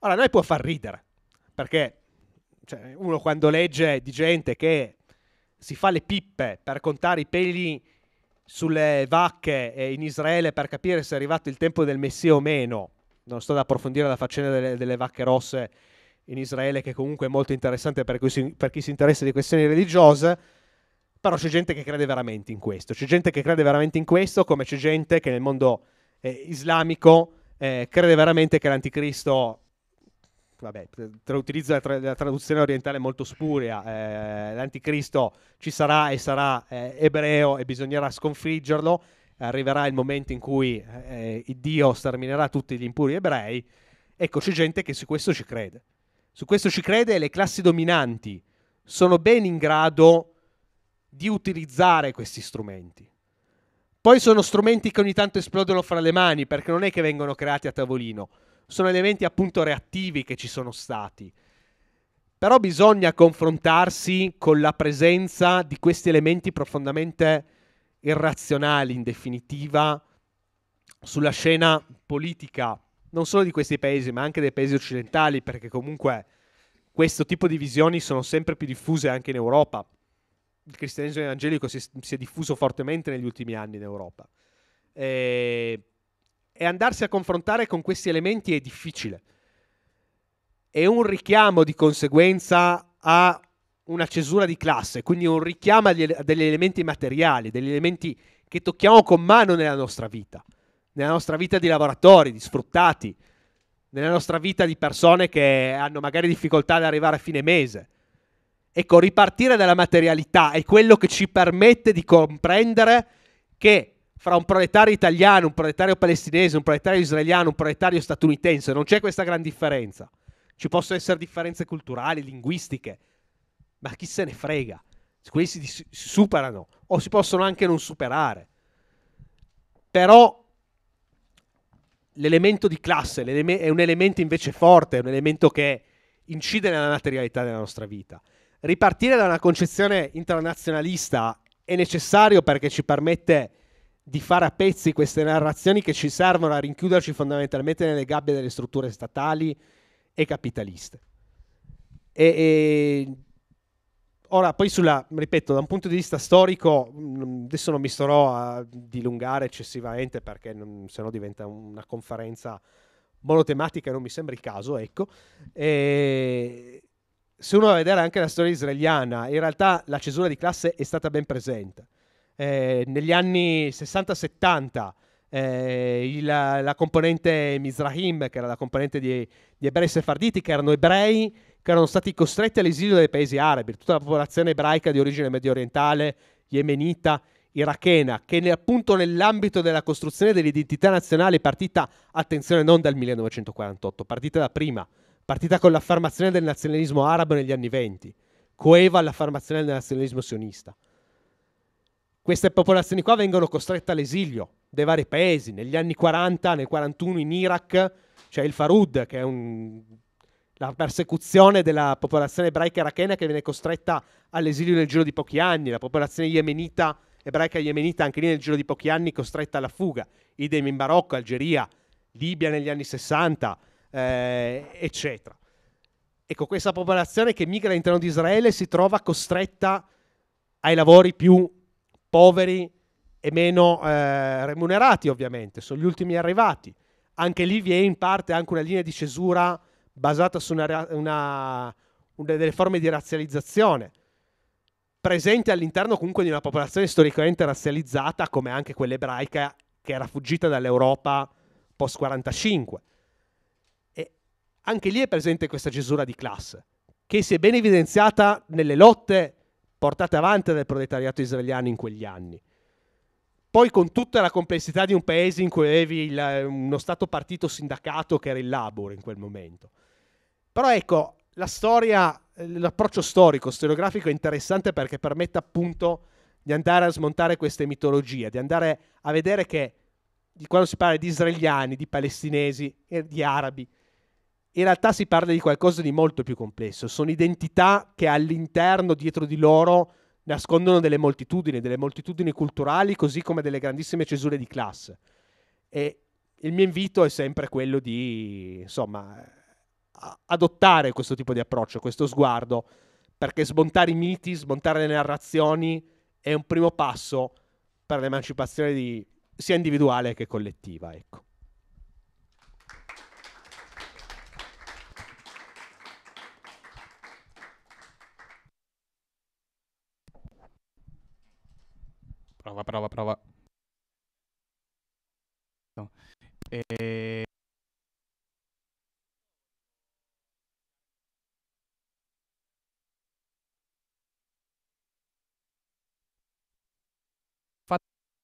Ora, noi può far ridere, perché cioè, uno quando legge di gente che si fa le pippe per contare i peli sulle vacche in Israele per capire se è arrivato il tempo del Messia o meno. Non sto ad approfondire la faccenda delle, delle vacche rosse in Israele, che comunque è molto interessante per, si, per chi si interessa di questioni religiose. Però c'è gente che crede veramente in questo. C'è gente che crede veramente in questo, come c'è gente che nel mondo eh, islamico eh, crede veramente che l'anticristo vabbè, tra utilizzo la, tra- la, traduzione orientale molto spuria, eh, l'anticristo ci sarà e sarà eh, ebreo e bisognerà sconfiggerlo, arriverà il momento in cui eh, Dio sterminerà tutti gli impuri ebrei, ecco c'è gente che su questo ci crede. Su questo ci crede e le classi dominanti sono ben in grado di utilizzare questi strumenti. Poi sono strumenti che ogni tanto esplodono fra le mani perché non è che vengono creati a tavolino sono elementi appunto reattivi che ci sono stati. Però bisogna confrontarsi con la presenza di questi elementi profondamente irrazionali, in definitiva, sulla scena politica, non solo di questi paesi, ma anche dei paesi occidentali, perché comunque questo tipo di visioni sono sempre più diffuse anche in Europa. Il cristianesimo evangelico si, è diffuso fortemente negli ultimi anni in Europa. E e andarsi a confrontare con questi elementi è difficile. È un richiamo di conseguenza a una cesura di classe, quindi un richiamo a degli elementi materiali, degli elementi che tocchiamo con mano nella nostra vita, nella nostra vita di lavoratori, di sfruttati, nella nostra vita di persone che hanno magari difficoltà ad arrivare a fine mese. Ecco, ripartire dalla materialità è quello che ci permette di comprendere che fra un proletario italiano, un proletario palestinese, un proletario israeliano, un proletario statunitense. Non c'è questa gran differenza. Ci possono essere differenze culturali, linguistiche, ma chi se ne frega? Questi si, si superano o si possono anche non superare. Però l'elemento di classe è un elemento invece forte, è un elemento che incide nella materialità della nostra vita. Ripartire da una concezione internazionalista è necessario perché ci permette di fare a pezzi queste narrazioni che ci servono a rinchiuderci fondamentalmente nelle gabbie delle strutture statali e capitaliste. E, e... Ora, poi sulla, ripeto, da un punto di vista storico, mm, adesso non mi starò a dilungare eccessivamente perché non, sennò diventa una conferenza monotematica, e non mi sembra il caso, ecco. E se uno va a vedere anche la storia israeliana, in realtà la cesura di classe è stata ben presente eh, negli anni 60-70 eh, il, la componente Mizrahim, che era la componente di, di ebrei sefarditi, che erano ebrei che erano stati costretti all'esilio dai paesi arabi, tutta la popolazione ebraica di origine medio orientale, yemenita, irachena, che ne, appunto nell'ambito della costruzione dell'identità nazionale partita, attenzione, non dal 1948, partita da prima, partita con l'affermazione del nazionalismo arabo negli anni 20, coeva l'affermazione del nazionalismo sionista. Queste popolazioni qua vengono costrette all'esilio dai vari paesi. Negli anni 40, nel 41 in Iraq c'è il Farud, che è un... la persecuzione della popolazione ebraica irachena che viene costretta all'esilio nel giro di pochi anni. La popolazione yemenita, ebraica yemenita, anche lì nel giro di pochi anni costretta alla fuga. Idem in Marocco, Algeria, Libia negli anni 60, eh, eccetera. Ecco, questa popolazione che migra all'interno di Israele si trova costretta ai lavori più poveri e meno eh, remunerati ovviamente, sono gli ultimi arrivati. Anche lì vi è in parte anche una linea di cesura basata su una, una, una delle forme di razzializzazione, presente all'interno comunque di una popolazione storicamente razzializzata come anche quella ebraica che era fuggita dall'Europa post 45. E anche lì è presente questa cesura di classe, che si è ben evidenziata nelle lotte portate avanti dal proletariato israeliano in quegli anni. Poi con tutta la complessità di un paese in cui avevi il, uno stato partito sindacato che era il Labour in quel momento. Però ecco, la storia, l'approccio storico, storiografico è interessante perché permette appunto di andare a smontare queste mitologie, di andare a vedere che quando si parla di israeliani, di palestinesi, eh, di arabi, in realtà si parla di qualcosa di molto più complesso, sono identità che all'interno, dietro di loro, nascondono delle moltitudini, delle moltitudini culturali, così come delle grandissime cesure di classe. E il mio invito è sempre quello di, insomma, adottare questo tipo di approccio, questo sguardo, perché smontare i miti, smontare le narrazioni è un primo passo per l'emancipazione di, sia individuale che collettiva, ecco. Prova, prova, prova. No. Eh, e...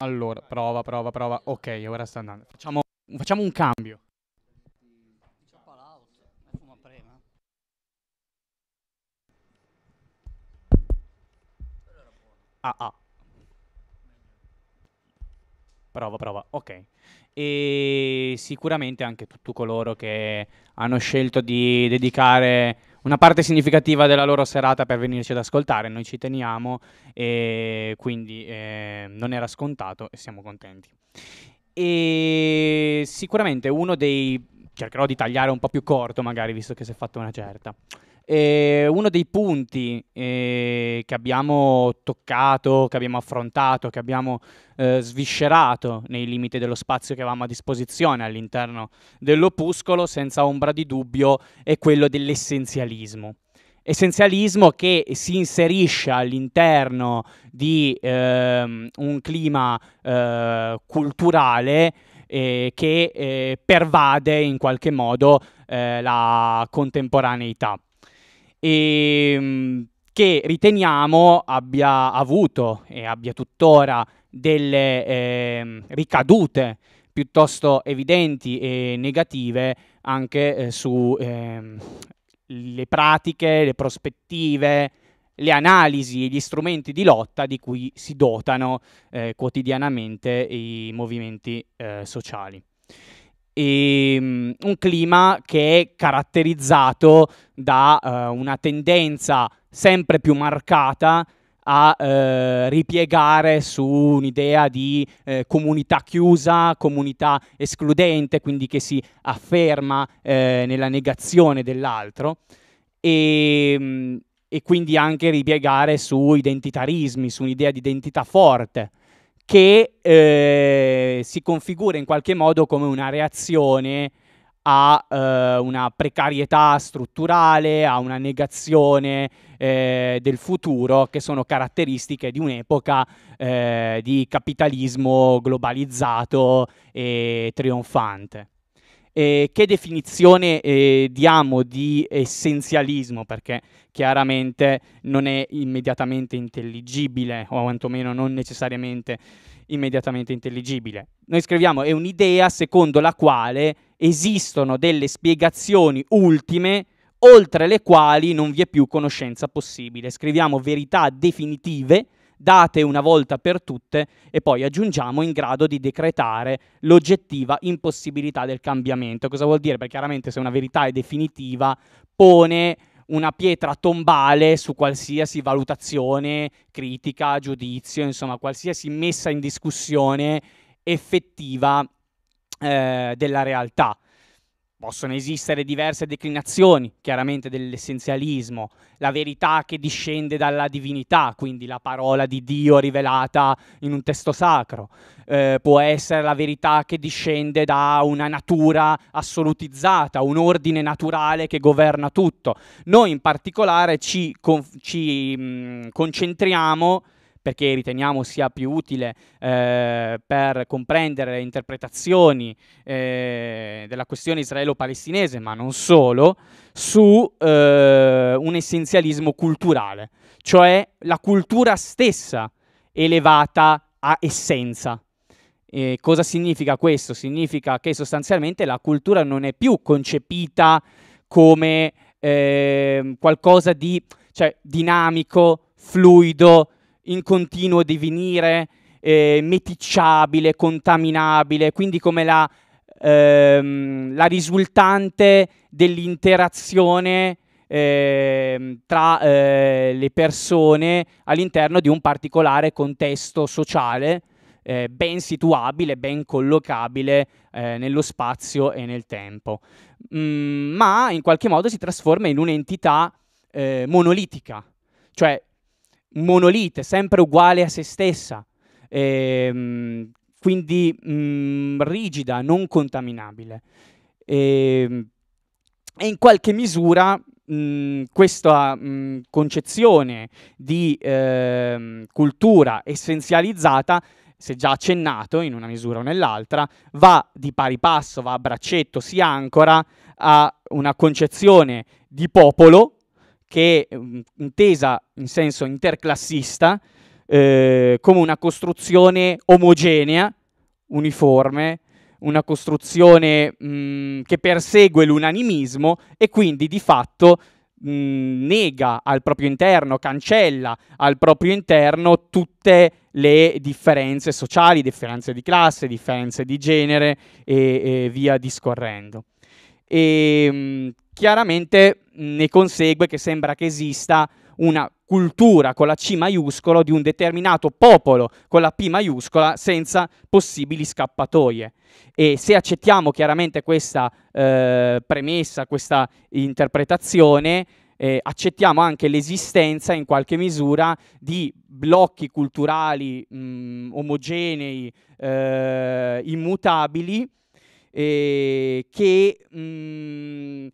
Allora, prova, prova, prova. Ok, ora sta andando. Facciamo, facciamo un cambio. Ah, ah. Prova, prova, ok. E sicuramente anche tutti coloro che hanno scelto di dedicare una parte significativa della loro serata per venirci ad ascoltare, noi ci teniamo e quindi eh, non era scontato e siamo contenti. E sicuramente uno dei... cercherò di tagliare un po' più corto magari, visto che si è fatto una certa. E eh, uno dei punti eh, che abbiamo toccato, che abbiamo affrontato, che abbiamo eh, sviscerato nei limiti dello spazio che avevamo a disposizione all'interno dell'opuscolo, senza ombra di dubbio, è quello dell'essenzialismo essenzialismo che si inserisce all'interno di ehm, un clima eh, culturale eh, che eh, pervade in qualche modo eh, la contemporaneità e, ehm, che riteniamo abbia avuto e abbia tuttora delle eh, ricadute piuttosto evidenti e negative anche eh, sulle ehm, eh, pratiche, le prospettive, le analisi e gli strumenti di lotta di cui si dotano eh, quotidianamente i movimenti eh, sociali e, um, un clima che è caratterizzato da uh, una tendenza sempre più marcata a eh, ripiegare su un'idea di eh, comunità chiusa, comunità escludente, quindi che si afferma eh, nella negazione dell'altro e, ehm, e, quindi anche ripiegare su identitarismi, su un'idea di identità forte che eh, si configura in qualche modo come una reazione a eh, una precarietà strutturale, a una negazione eh, del futuro che sono caratteristiche di un'epoca eh, di capitalismo globalizzato e trionfante. Eh, che definizione eh, diamo di essenzialismo? Perché chiaramente non è immediatamente intelligibile, o quantomeno non necessariamente immediatamente intelligibile. Noi scriviamo è un'idea secondo la quale esistono delle spiegazioni ultime oltre le quali non vi è più conoscenza possibile. Scriviamo verità definitive date una volta per tutte e poi aggiungiamo in grado di decretare l'oggettiva impossibilità del cambiamento. Cosa vuol dire? Perché chiaramente se una verità è definitiva pone una pietra tombale su qualsiasi valutazione, critica, giudizio, insomma qualsiasi messa in discussione effettiva eh, della realtà. Possono esistere diverse declinazioni, chiaramente, dell'essenzialismo, la verità che discende dalla divinità, quindi la parola di Dio rivelata in un testo sacro, eh, può essere la verità che discende da una natura assolutizzata, un ordine naturale che governa tutto. Noi in particolare ci, con- ci mh, mm, concentriamo perché riteniamo sia più utile eh, per comprendere le interpretazioni eh, della questione israelo-palestinese, ma non solo, su eh, un essenzialismo culturale, cioè la cultura stessa elevata a essenza. Eh, cosa significa questo? Significa che sostanzialmente la cultura non è più concepita come eh, qualcosa di cioè, dinamico, fluido, in continuo divenire, eh, meticciabile, contaminabile, quindi come la, ehm, la risultante dell'interazione eh, tra eh, le persone all'interno di un particolare contesto sociale eh, ben situabile, ben collocabile eh, nello spazio e nel tempo, mm, ma in qualche modo si trasforma in un'entità eh, monolitica, cioè monolite, sempre uguale a se stessa, ehm, quindi mh, mm, rigida, non contaminabile. E, ehm, e in qualche misura mh, mm, questa mh, mm, concezione di eh, cultura essenzializzata se già accennato in una misura o nell'altra, va di pari passo, va a braccetto, si ancora a una concezione di popolo che è mm, intesa in senso interclassista eh, come una costruzione omogenea, uniforme, una costruzione mh, mm, che persegue l'unanimismo e quindi di fatto mh, mm, nega al proprio interno, cancella al proprio interno tutte le differenze sociali, differenze di classe, differenze di genere e, e via discorrendo. E, ehm, mh, chiaramente ne consegue che sembra che esista una cultura con la C maiuscolo di un determinato popolo con la P maiuscola senza possibili scappatoie. E se accettiamo chiaramente questa eh, premessa, questa interpretazione, eh, accettiamo anche l'esistenza in qualche misura di blocchi culturali mh, mm, omogenei, eh, immutabili, eh, che mh, mm,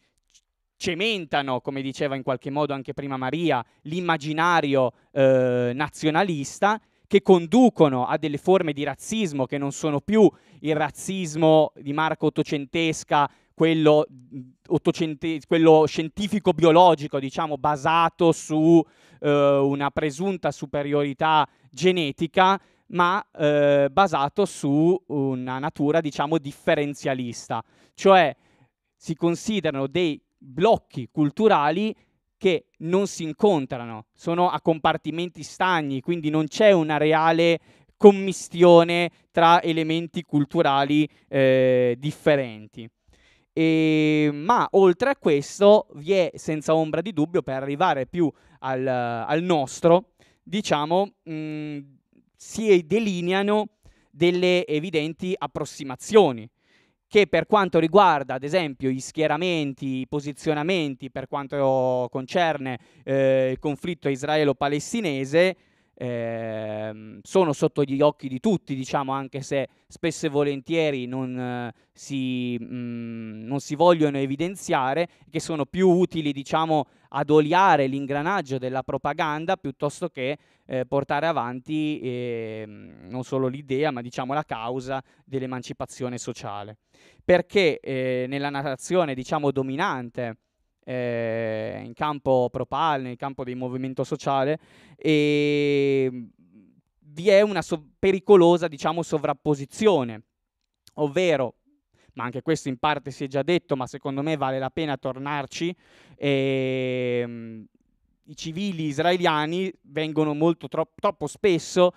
cementano, come diceva in qualche modo anche prima Maria, l'immaginario eh, nazionalista che conducono a delle forme di razzismo che non sono più il razzismo di marca ottocentesca, quello, ottocente- quello scientifico-biologico, diciamo, basato su eh, una presunta superiorità genetica, ma eh, basato su una natura, diciamo, differenzialista. Cioè si considerano dei blocchi culturali che non si incontrano, sono a compartimenti stagni, quindi non c'è una reale commistione tra elementi culturali eh, differenti. E, ma oltre a questo vi è senza ombra di dubbio, per arrivare più al, al nostro, diciamo, mh, mm, si delineano delle evidenti approssimazioni che per quanto riguarda ad esempio gli schieramenti, i posizionamenti per quanto concerne eh, il conflitto israelo-palestinese, eh, sono sotto gli occhi di tutti, diciamo, anche se spesso e volentieri non, eh, si, mh, mm, non si vogliono evidenziare, che sono più utili, diciamo, ad oliare l'ingranaggio della propaganda piuttosto che eh, portare avanti ehm, non solo l'idea, ma diciamo la causa dell'emancipazione sociale. Perché eh, nella narrazione, diciamo, dominante eh, in campo propal, nel campo del movimento sociale e mm, vi è una so- pericolosa diciamo, sovrapposizione, ovvero ma anche questo in parte si è già detto, ma secondo me vale la pena tornarci. Ehm, I civili israeliani vengono molto tro- troppo spesso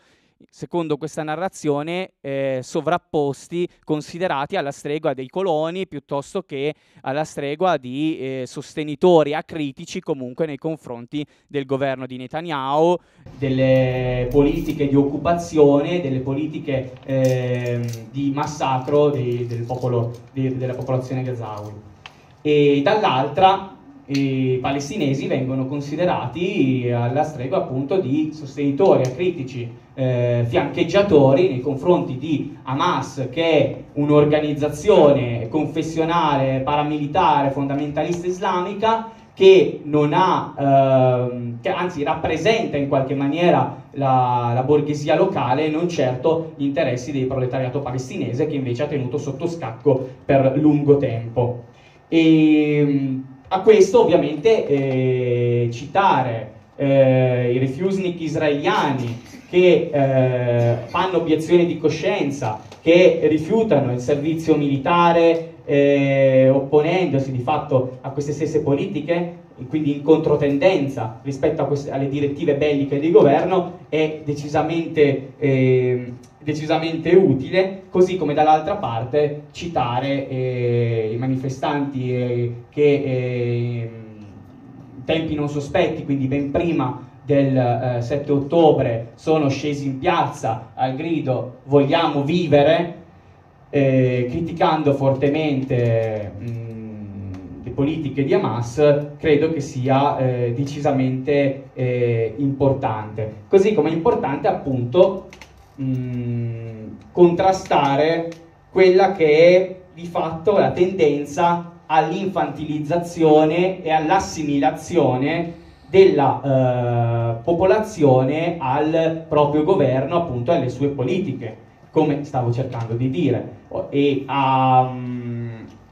secondo questa narrazione, eh, sovrapposti, considerati alla stregua dei coloni piuttosto che alla stregua di eh, sostenitori acritici comunque nei confronti del governo di Netanyahu. Delle politiche di occupazione, delle politiche eh, di massacro dei, del popolo, di, della popolazione gazawi. E dall'altra i palestinesi vengono considerati eh, alla stregua appunto di sostenitori acritici, eh, fiancheggiatori nei confronti di Hamas che è un'organizzazione confessionale, paramilitare, fondamentalista islamica che non ha, ehm, che anzi rappresenta in qualche maniera la, la, borghesia locale e non certo gli interessi del proletariato palestinese che invece ha tenuto sotto scacco per lungo tempo. E, ehm, a questo ovviamente eh, citare eh, i refusnik israeliani che eh, fanno obiezione di coscienza, che rifiutano il servizio militare eh, opponendosi di fatto a queste stesse politiche, quindi in controtendenza rispetto queste, alle direttive belliche del governo, è decisamente, eh, decisamente, utile, così come dall'altra parte citare eh, i manifestanti eh, che in ehm, tempi non sospetti, quindi ben prima del 7 eh, ottobre, sono scesi in piazza al grido vogliamo vivere, eh, criticando fortemente... Mh, politiche di Hamas credo che sia eh, decisamente eh, importante. Così come è importante appunto mh, contrastare quella che è di fatto la tendenza all'infantilizzazione e all'assimilazione della eh, popolazione al proprio governo, appunto alle sue politiche, come stavo cercando di dire, e Um,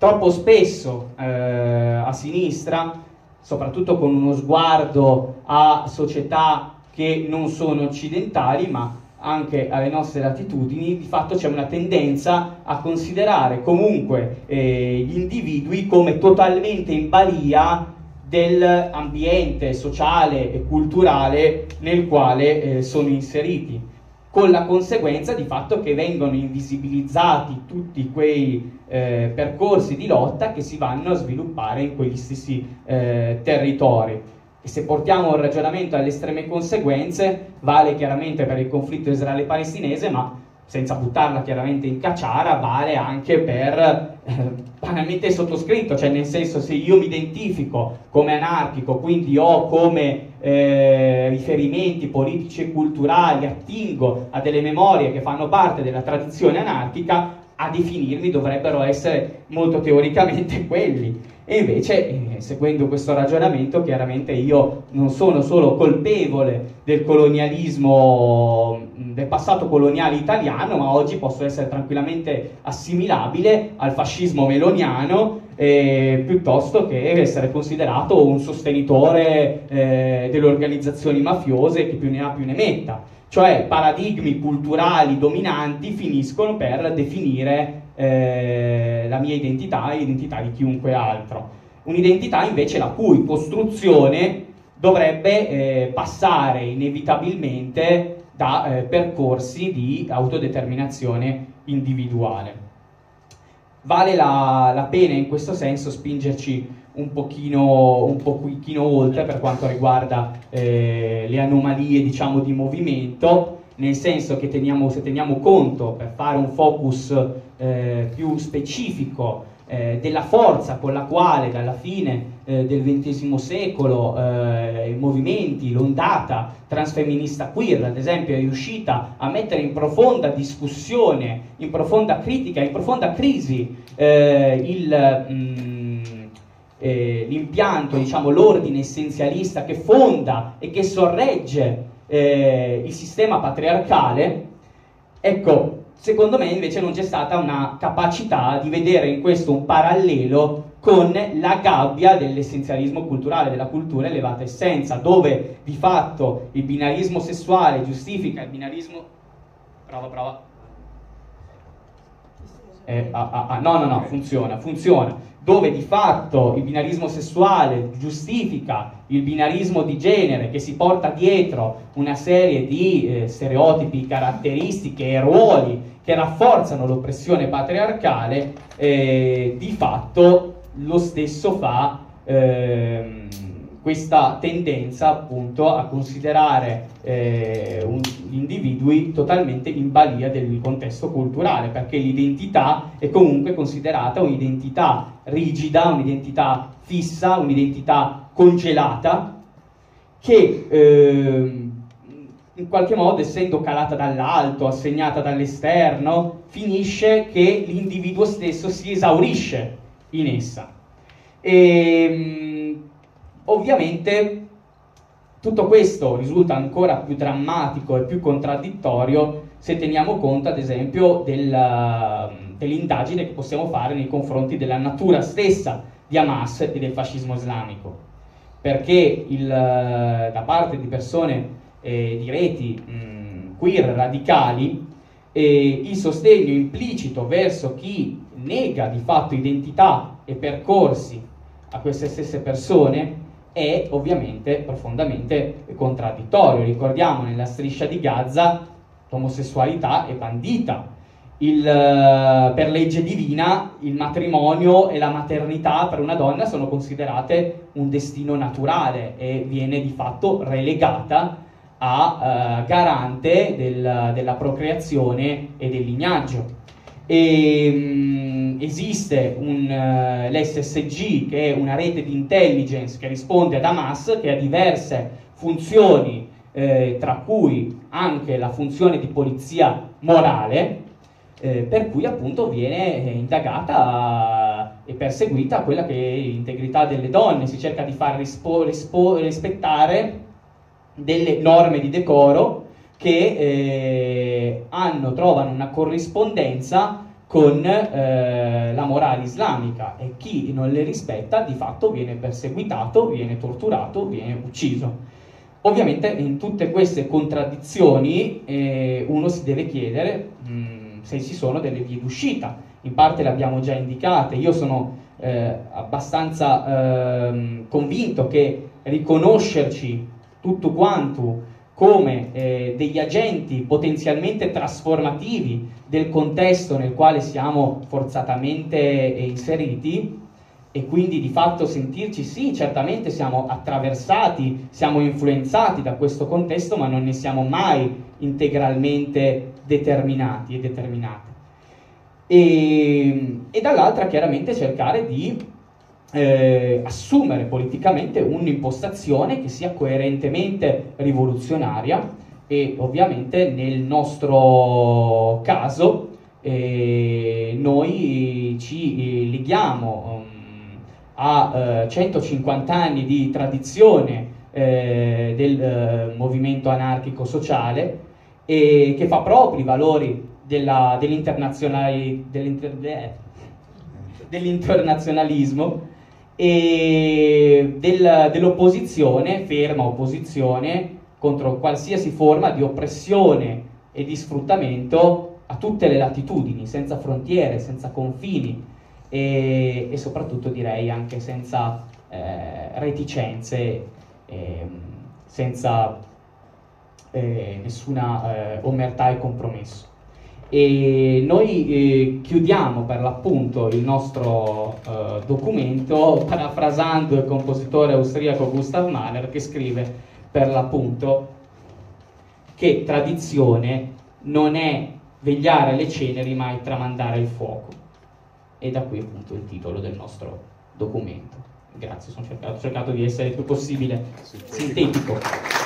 troppo spesso eh, a sinistra, soprattutto con uno sguardo a società che non sono occidentali, ma anche alle nostre latitudini, di fatto c'è una tendenza a considerare comunque eh, gli individui come totalmente in balia dell'ambiente sociale e culturale nel quale eh, sono inseriti con la conseguenza di fatto che vengono invisibilizzati tutti quei eh, percorsi di lotta che si vanno a sviluppare in quegli stessi eh, territori. E se portiamo un ragionamento alle estreme conseguenze, vale chiaramente per il conflitto israele-palestinese, ma senza buttarla chiaramente in cacciara, vale anche per eh, banalmente sottoscritto, cioè nel senso se io mi identifico come anarchico, quindi ho come eh, riferimenti politici e culturali, attingo a delle memorie che fanno parte della tradizione anarchica, a definirmi dovrebbero essere molto teoricamente quelli. E invece, eh, seguendo questo ragionamento, chiaramente io non sono solo colpevole del colonialismo, del passato coloniale italiano, ma oggi posso essere tranquillamente assimilabile al fascismo meloniano eh, piuttosto che essere considerato un sostenitore eh, delle organizzazioni mafiose che più ne ha più ne metta. Cioè paradigmi culturali dominanti finiscono per definire eh, la mia identità e l'identità di chiunque altro. Un'identità invece la cui costruzione dovrebbe eh, passare inevitabilmente da eh, percorsi di autodeterminazione individuale. Vale la, la, pena in questo senso spingerci un pochino, un pochino oltre per quanto riguarda eh, le anomalie diciamo, di movimento, nel senso che teniamo, se teniamo conto per fare un focus eh, più specifico eh, della forza con la quale dalla fine eh, del XX secolo eh, i movimenti, l'ondata transfemminista queer ad esempio è riuscita a mettere in profonda discussione, in profonda critica, in profonda crisi eh, il... Mh, mm, eh, l'impianto, diciamo, l'ordine essenzialista che fonda e che sorregge eh, il sistema patriarcale, ecco, Secondo me invece non c'è stata una capacità di vedere in questo un parallelo con la gabbia dell'essenzialismo culturale, della cultura elevata essenza, dove di fatto il binarismo sessuale giustifica il binarismo... Prova, prova. Eh, ah, ah, ah, no, no, no, funziona, funziona dove di fatto il binarismo sessuale giustifica il binarismo di genere che si porta dietro una serie di eh, stereotipi, caratteristiche e ruoli che rafforzano l'oppressione patriarcale, eh, di fatto lo stesso fa ehm, questa tendenza appunto a considerare eh, un, gli individui totalmente in balia del contesto culturale, perché l'identità è comunque considerata un'identità rigida, un'identità fissa, un'identità congelata, che eh, in qualche modo, essendo calata dall'alto, assegnata dall'esterno, finisce che l'individuo stesso si esaurisce in essa. E, ehm, Ovviamente tutto questo risulta ancora più drammatico e più contraddittorio se teniamo conto, ad esempio, del, ehm, dell'indagine che possiamo fare nei confronti della natura stessa di Hamas e del fascismo islamico. Perché il, eh, da parte di persone eh, di reti mh, queer radicali eh, il sostegno implicito verso chi nega di fatto identità e percorsi a queste stesse persone è ovviamente profondamente contraddittorio. Ricordiamo nella striscia di Gaza l'omosessualità è bandita. Il, eh, per legge divina il matrimonio e la maternità per una donna sono considerate un destino naturale e viene di fatto relegata a uh, garante del, della procreazione e del lignaggio. E, ehm, esiste un, uh, eh, l'SSG che è una rete di intelligence che risponde ad Hamas che ha diverse funzioni eh, tra cui anche la funzione di polizia morale eh, per cui appunto viene eh, indagata e perseguita quella che è l'integrità delle donne si cerca di far rispo- rispo- rispettare delle norme di decoro che eh, hanno, trovano una corrispondenza con eh, la morale islamica e chi non le rispetta di fatto viene perseguitato, viene torturato, viene ucciso. Ovviamente in tutte queste contraddizioni eh, uno si deve chiedere mh, se ci sono delle vie d'uscita, in parte le abbiamo già indicate, io sono eh, abbastanza ehm, convinto che riconoscerci tutto quanto come eh, degli agenti potenzialmente trasformativi del contesto nel quale siamo forzatamente eh, inseriti e quindi di fatto sentirci sì, certamente siamo attraversati, siamo influenzati da questo contesto, ma non ne siamo mai integralmente determinati e determinate. E, e dall'altra chiaramente cercare di eh, assumere politicamente un'impostazione che sia coerentemente rivoluzionaria e ovviamente nel nostro caso eh, noi ci eh, leghiamo um, a eh, 150 anni di tradizione eh, del eh, movimento anarchico sociale che fa propri i valori della, dell'internazionali, dell'inter, dell'internazionalismo e del, dell'opposizione, ferma opposizione, contro qualsiasi forma di oppressione e di sfruttamento a tutte le latitudini, senza frontiere, senza confini e, e soprattutto direi anche senza eh, reticenze, eh, senza eh, nessuna eh, omertà e compromesso e noi eh, chiudiamo per l'appunto il nostro eh, documento parafrasando il compositore austriaco Gustav Mahler che scrive per l'appunto che tradizione non è vegliare le ceneri ma è tramandare il fuoco e da qui appunto il titolo del nostro documento grazie, ho cercato, cercato, di essere il più possibile sintetico.